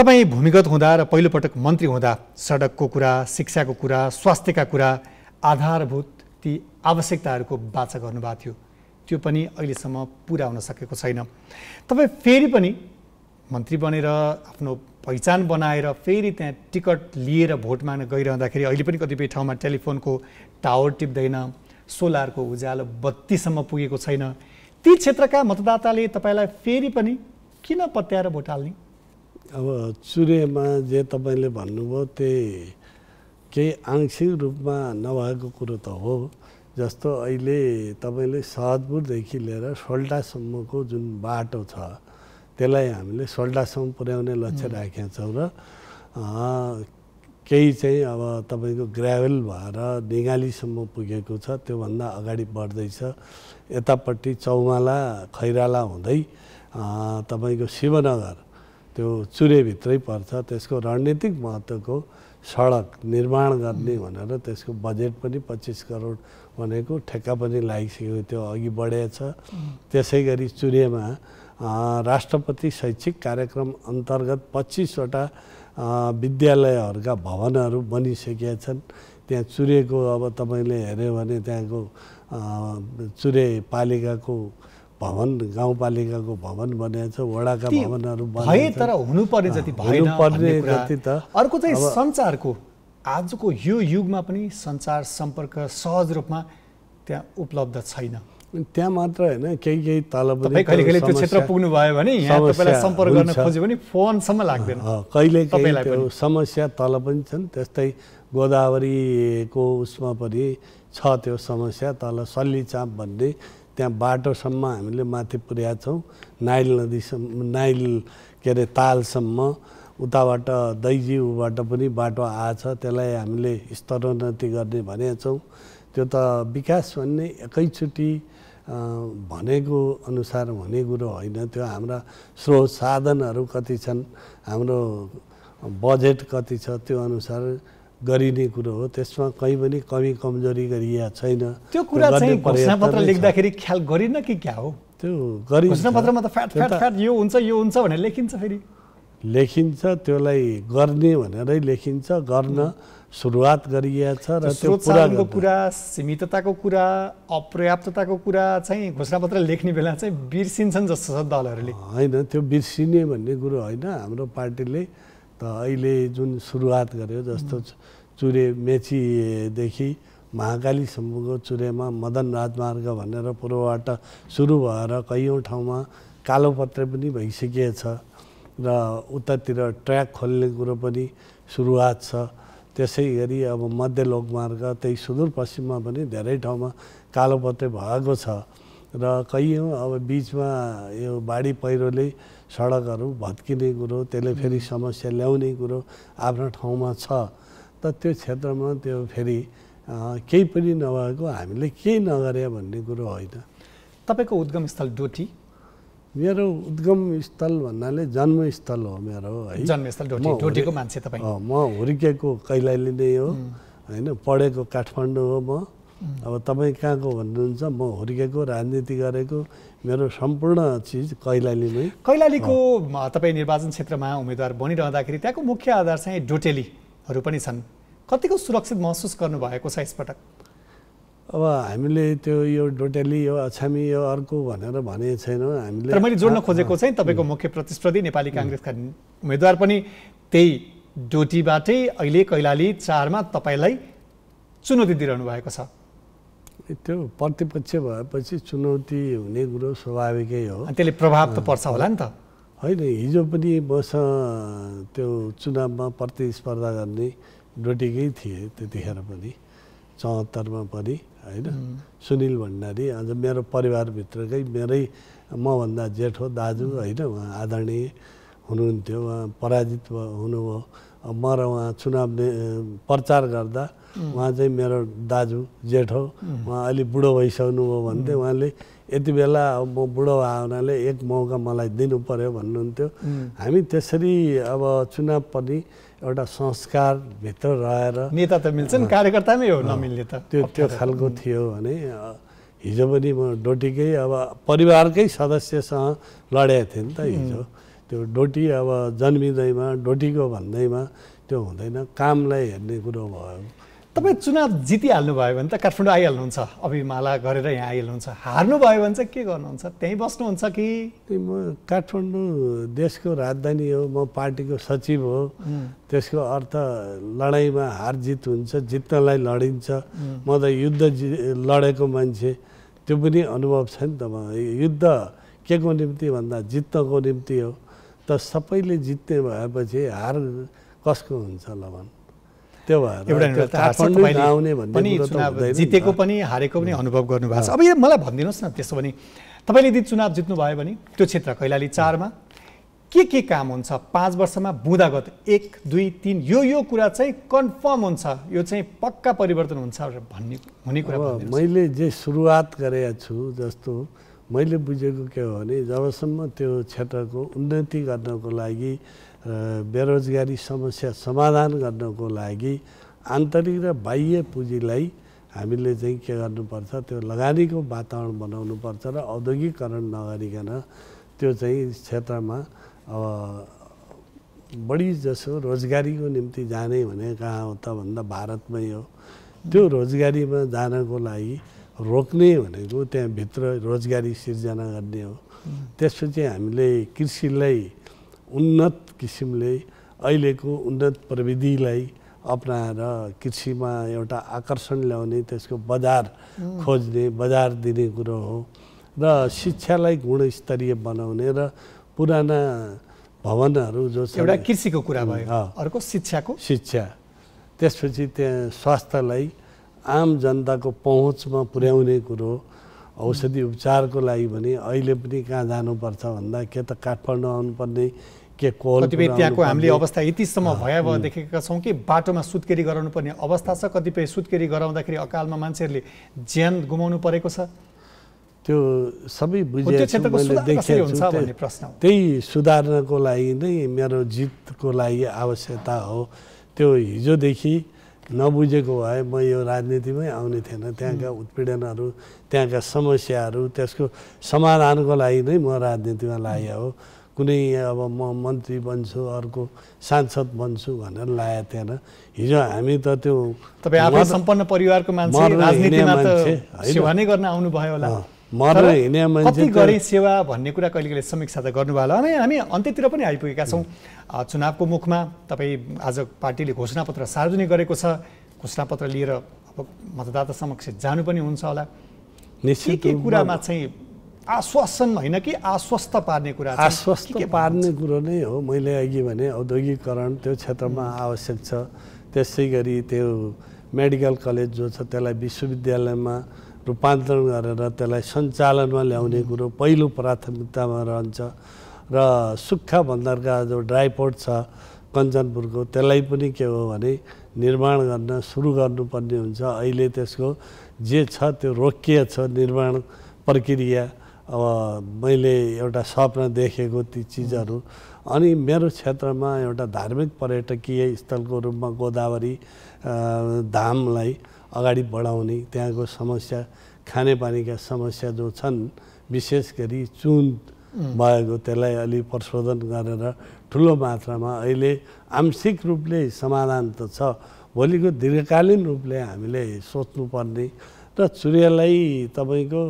तपाईँ भूमिगत हुँदा र पहिलोपटक मन्त्री हुँदा सडकको कुरा शिक्षाको कुरा स्वास्थ्यका कुरा आधारभूत ती आवश्यकताहरूको बाचा गर्नुभएको थियो त्यो पनि अहिलेसम्म पुरा हुन सकेको छैन तपाईँ फेरि पनि मन्त्री बनेर आफ्नो पहिचान बनाएर फेरि त्यहाँ टिकट लिएर भोट माग्न गइरहँदाखेरि अहिले पनि कतिपय ठाउँमा टेलिफोनको टावर टिप्दैन सोलरको उज्यालो बत्तीसम्म पुगेको छैन ती क्षेत्रका मतदाताले तपाईँलाई फेरि पनि किन पत्याएर भोट हाल्ने अब चुरेमा जे तपाईँले भन्नुभयो त्यही केही आंशिक रूपमा नभएको कुरो त हो जस्तो अहिले तपाईँले सहदपुरदेखि लिएर सोल्टासम्मको जुन बाटो छ त्यसलाई हामीले सोल्टासम्म पुर्याउने लक्ष्य राखेका छौँ र केही चाहिँ अब तपाईँको ग्राभेल भएर निगालीसम्म पुगेको छ त्योभन्दा अगाडि बढ्दैछ यतापट्टि चौमाला खैराला हुँदै तपाईँको शिवनगर त्यो चुरेभित्रै पर्छ त्यसको रणनीतिक महत्त्वको सडक निर्माण गर्ने भनेर त्यसको बजेट पनि पच्चिस करोड भनेको ठेक्का पनि लागिसकेको त्यो अघि बढेछ त्यसै गरी चुरेमा राष्ट्रपति शैक्षिक कार्यक्रम अन्तर्गत पच्चिसवटा विद्यालयहरूका भवनहरू बनिसकेका छन् त्यहाँ चुरेको अब तपाईँले हेऱ्यो भने त्यहाँको चुरे पालिकाको भवन गाउँपालिकाको भवन बनिएको छ वडाका भवनहरू भए तर हुनुपर्ने जति भएन जति त अर्को चाहिँ सञ्चारको आजको यो युगमा पनि सञ्चार सम्पर्क सहज रूपमा त्यहाँ उपलब्ध छैन त्यहाँ मात्र होइन केही केही तल पनि कहिले कहिले त्यो क्षेत्र पुग्नु भयो भने यहाँ सम्पर्क गर्न खोज्यो भने फोनसम्म लाग्दैन कहिले त्यो समस्या तल पनि छन् त्यस्तै गोदावरीको उसमा पनि छ त्यो समस्या तल सल्ली चाप भन्ने त्यहाँ बाटोसम्म हामीले माथि पुर्याएको छौँ नाइल नदीसम्म नाइल के अरे तालसम्म उताबाट दैजीबाट पनि बाटो आएछ त्यसलाई हामीले स्तरोन्नति गर्ने भने छौँ त्यो त विकास भन्ने एकैचोटि भनेको अनुसार हुने कुरो होइन त्यो हाम्रा स्रोत साधनहरू कति छन् हाम्रो बजेट कति छ त्यो अनुसार गरिने कुरो हो त्यसमा कहीँ पनि कमी कमजोरी गरिया छैन त्यो कुरा चाहिँ घोषणापत्र लेख्दाखेरि ख्याल गरिन कि क्या हो त्यो गरि त फ्याट फ्याट फ्याट यो हुन्छ यो हुन्छ भनेर लेखिन्छ फेरि लेखिन्छ त्यसलाई गर्ने भनेरै लेखिन्छ गर्न सुरुवात गरिएको छ र त्यो पुराको कुरा सीमितताको कुरा अपर्याप्तताको कुरा चाहिँ घोषणापत्र लेख्ने बेला चाहिँ बिर्सिन्छन् जस्तो छ दलहरूले होइन त्यो बिर्सिने भन्ने कुरो होइन हाम्रो पार्टीले त अहिले जुन सुरुवात गर्यो जस्तो चुरे मेचीदेखि महाकालीसम्मको चुरेमा मदन राजमार्ग भनेर पूर्वबाट सुरु भएर कैयौँ ठाउँमा कालोपत्रे पनि भइसकेछ र उतातिर ट्र्याक खोल्ने कुरो पनि सुरुवात छ त्यसै गरी अब मध्य लोकमार्ग त्यही सुदूरपश्चिममा पनि धेरै ठाउँमा कालोपत्रे भएको छ र कैयौँ अब बिचमा यो बाढी पहिरोले सडकहरू भत्किने कुरो त्यसले फेरि समस्या ल्याउने कुरो आफ्नो ठाउँमा छ तर त्यो क्षेत्रमा त्यो फेरि केही पनि नभएको हामीले केही नगरे भन्ने कुरो होइन तपाईँको उद्गम स्थल डोटी मेरो उद्गम स्थल भन्नाले जन्मस्थल हो मेरो है जन्मस्थल डोटीको मान्छे तपाईँ म हुर्किएको कैलाली नै हो होइन पढेको काठमाडौँ हो म अब तपाईँ कहाँको भन्नुहुन्छ म हुर्केको राजनीति गरेको मेरो सम्पूर्ण चिज नै कैलालीको तपाईँ निर्वाचन क्षेत्रमा उम्मेद्वार बनिरहँदाखेरि त्यहाँको मुख्य आधार चाहिँ डोटेलीहरू पनि छन् कतिको सुरक्षित महसुस गर्नुभएको छ यसपटक अब हामीले त्यो यो डोटेली यो अछामी यो अर्को भनेर भने छैनौँ हामीले मैले जोड्न खोजेको चाहिँ तपाईँको मुख्य प्रतिस्पर्धी नेपाली काङ्ग्रेसका उम्मेद्वार पनि त्यही डोटीबाटै अहिले कैलाली चारमा तपाईँलाई चुनौती दिइरहनु भएको छ त्यो प्रतिपक्ष भएपछि चुनौती हुने कुरो स्वाभाविकै हो त्यसले प्रभाव त पर्छ होला नि त होइन हिजो पनि मसँग त्यो चुनावमा प्रतिस्पर्धा गर्ने डोटेकै थिएँ त्यतिखेर पनि चौहत्तरमा पनि होइन सुनिल भण्डारी आज मेरो परिवारभित्रकै मेरै मभन्दा जेठो दाजु होइन उहाँ आदरणीय हुनुहुन्थ्यो उहाँ पराजित हुनुभयो म र उहाँ चुनाव प्रचार गर्दा उहाँ चाहिँ मेरो दाजु जेठो उहाँ अलि बुढो भइसक्नुभयो भन्थे उहाँले यति बेला म बुढो भएको एक मौका मलाई दिनु पऱ्यो भन्नुहुन्थ्यो हामी त्यसरी अब चुनाव पनि एउटा संस्कारभित्र रहेर नेता त मिल्छन् कार्यकर्ता नै हो नमिल्ने त त्यो त्यो खालको थियो भने हिजो पनि म डोटीकै अब परिवारकै सदस्यसँग लडेको थिएँ नि त हिजो त्यो डोटी अब जन्मिँदैमा डोटीको भन्दैमा त्यो हुँदैन कामलाई हेर्ने कुरो भयो तपाईँ चुनाव जितिहाल्नु भयो भने त काठमाडौँ आइहाल्नुहुन्छ अभिमाला गरेर यहाँ आइहाल्नुहुन्छ भयो भने चाहिँ के गर्नुहुन्छ त्यहीँ बस्नुहुन्छ कि म काठमाडौँ देशको राजधानी हो म पार्टीको सचिव हो त्यसको अर्थ लडाइँमा हार जित हुन्छ जित्नलाई लडिन्छ म त युद्ध लडेको मान्छे त्यो पनि अनुभव छ नि त म युद्ध के को निम्ति भन्दा जित्नको निम्ति हो त सबैले जित्ने भएपछि हार कसको हुन्छ ल भन त्यो भएर जितेको पनि हारेको पनि अनुभव गर्नुभएको छ अब यो मलाई भनिदिनुहोस् न त्यसो भने तपाईँले यदि चुनाव जित्नुभयो भने त्यो क्षेत्र कैलाली चारमा के के काम हुन्छ पाँच वर्षमा बुँदागत एक दुई तिन यो यो कुरा चाहिँ कन्फर्म हुन्छ यो चाहिँ पक्का परिवर्तन हुन्छ भन्ने हुने कुरा मैले जे सुरुवात गरेको छु जस्तो मैले बुझेको के हो भने जबसम्म त्यो क्षेत्रको उन्नति गर्नको लागि बेरोजगारी समस्या समाधान गर्नको लागि आन्तरिक र बाह्य पुँजीलाई हामीले चाहिँ के गर्नुपर्छ त्यो लगानीको वातावरण बनाउनुपर्छ र औद्योगिकरण नगरिकन त्यो चाहिँ क्षेत्रमा अब बढी जसो रोजगारीको निम्ति जाने भने कहाँ हो त भन्दा भारतमै हो त्यो रोजगारीमा जानको लागि रोक्ने भनेको त्यहाँभित्र रोजगारी सिर्जना गर्ने हो त्यसपछि हामीले कृषिलाई उन्नत किसिमले अहिलेको उन्नत प्रविधिलाई अप्नाएर कृषिमा एउटा आकर्षण ल्याउने त्यसको बजार खोज्ने बजार दिने कुरो हो र शिक्षालाई गुणस्तरीय बनाउने र पुराना भवनहरू जो एउटा कृषिको कुरा भयो अर्को शिक्षाको शिक्षा त्यसपछि त्यहाँ स्वास्थ्यलाई आम जनताको पहुँचमा पुर्याउने कुरो औषधि उपचारको लागि भने अहिले पनि कहाँ जानुपर्छ भन्दा के त काठमाडौँ आउनुपर्ने के कतिपय त्यहाँको हामीले अवस्था यतिसम्म भयावह देखेका छौँ कि बाटोमा सुत्केरी गराउनु पर्ने अवस्था छ कतिपय सुत्केरी गराउँदाखेरि अकालमा मान्छेहरूले ज्यान गुमाउनु परेको छ त्यो सबै प्रश्न त्यही सुधार्नको लागि नै मेरो जितको लागि आवश्यकता हो त्यो हिजोदेखि नबुझेको भए म यो राजनीतिमै आउने थिएन त्यहाँका उत्पीडनहरू त्यहाँका समस्याहरू त्यसको समाधानको लागि नै म राजनीतिमा लागे हो कुनै अब म मन्त्री बन्छु अर्को सांसद बन्छु भनेर लागेको थिएन हिजो हामी त त्यो सम्पन्न परिवारको मान्छे मरेर हिँड्ने मान्छे कति सेवा भन्ने कुरा कहिले कहिले समीक्षा त गर्नुभयो होला हामी अन्त्यतिर पनि आइपुगेका छौँ चुनावको मुखमा तपाईँ आज पार्टीले घोषणापत्र सार्वजनिक गरेको छ घोषणापत्र लिएर अब मतदाता समक्ष जानु पनि हुन्छ होला निश्चित कुरामा चाहिँ आश्वासन होइन कि आश्वस्त पार्ने कुरा आश्वस्त पार्ने कुरो नै हो मैले अघि भने औद्योगिकरण त्यो क्षेत्रमा आवश्यक छ त्यसै गरी त्यो मेडिकल कलेज जो छ त्यसलाई विश्वविद्यालयमा रूपान्तरण गरेर त्यसलाई सञ्चालनमा ल्याउने कुरो पहिलो प्राथमिकतामा रहन्छ र सुक्खा भण्डारका जो ड्राइपोर्ट छ कञ्चनपुरको त्यसलाई पनि के हो भने निर्माण गर्न सुरु गर्नुपर्ने हुन्छ अहिले त्यसको जे छ त्यो रोकिए छ निर्माण प्रक्रिया अब मैले एउटा सपना देखेको ती चिजहरू अनि मेरो क्षेत्रमा एउटा धार्मिक पर्यटकीय स्थलको रूपमा गोदावरी धामलाई अगाडि बढाउने त्यहाँको समस्या खानेपानीका समस्या जो छन् विशेष गरी चुन भएको त्यसलाई अलि प्रशोधन गरेर ठुलो मात्रामा अहिले आंशिक रूपले समाधान त छ भोलिको दीर्घकालीन रूपले हामीले सोच्नुपर्ने र चुरेलाई तपाईँको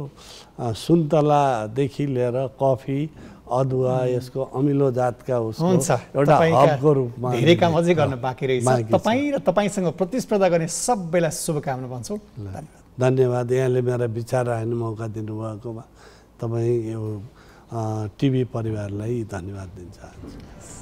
सुन्तलादेखि लिएर कफी अदुवा यसको अमिलो जातका हुन्छ एउटा हबको रूपमा धेरै काम अझै गर्न बाँकी रहेछ तपाईँ र तपाईँसँग प्रतिस्पर्धा गर्ने सबैलाई शुभकामना भन्छौँ धन्यवाद यहाँले मेरा विचार राख्ने मौका दिनुभएकोमा तपाईँ यो टिभी परिवारलाई धन्यवाद चाहन्छु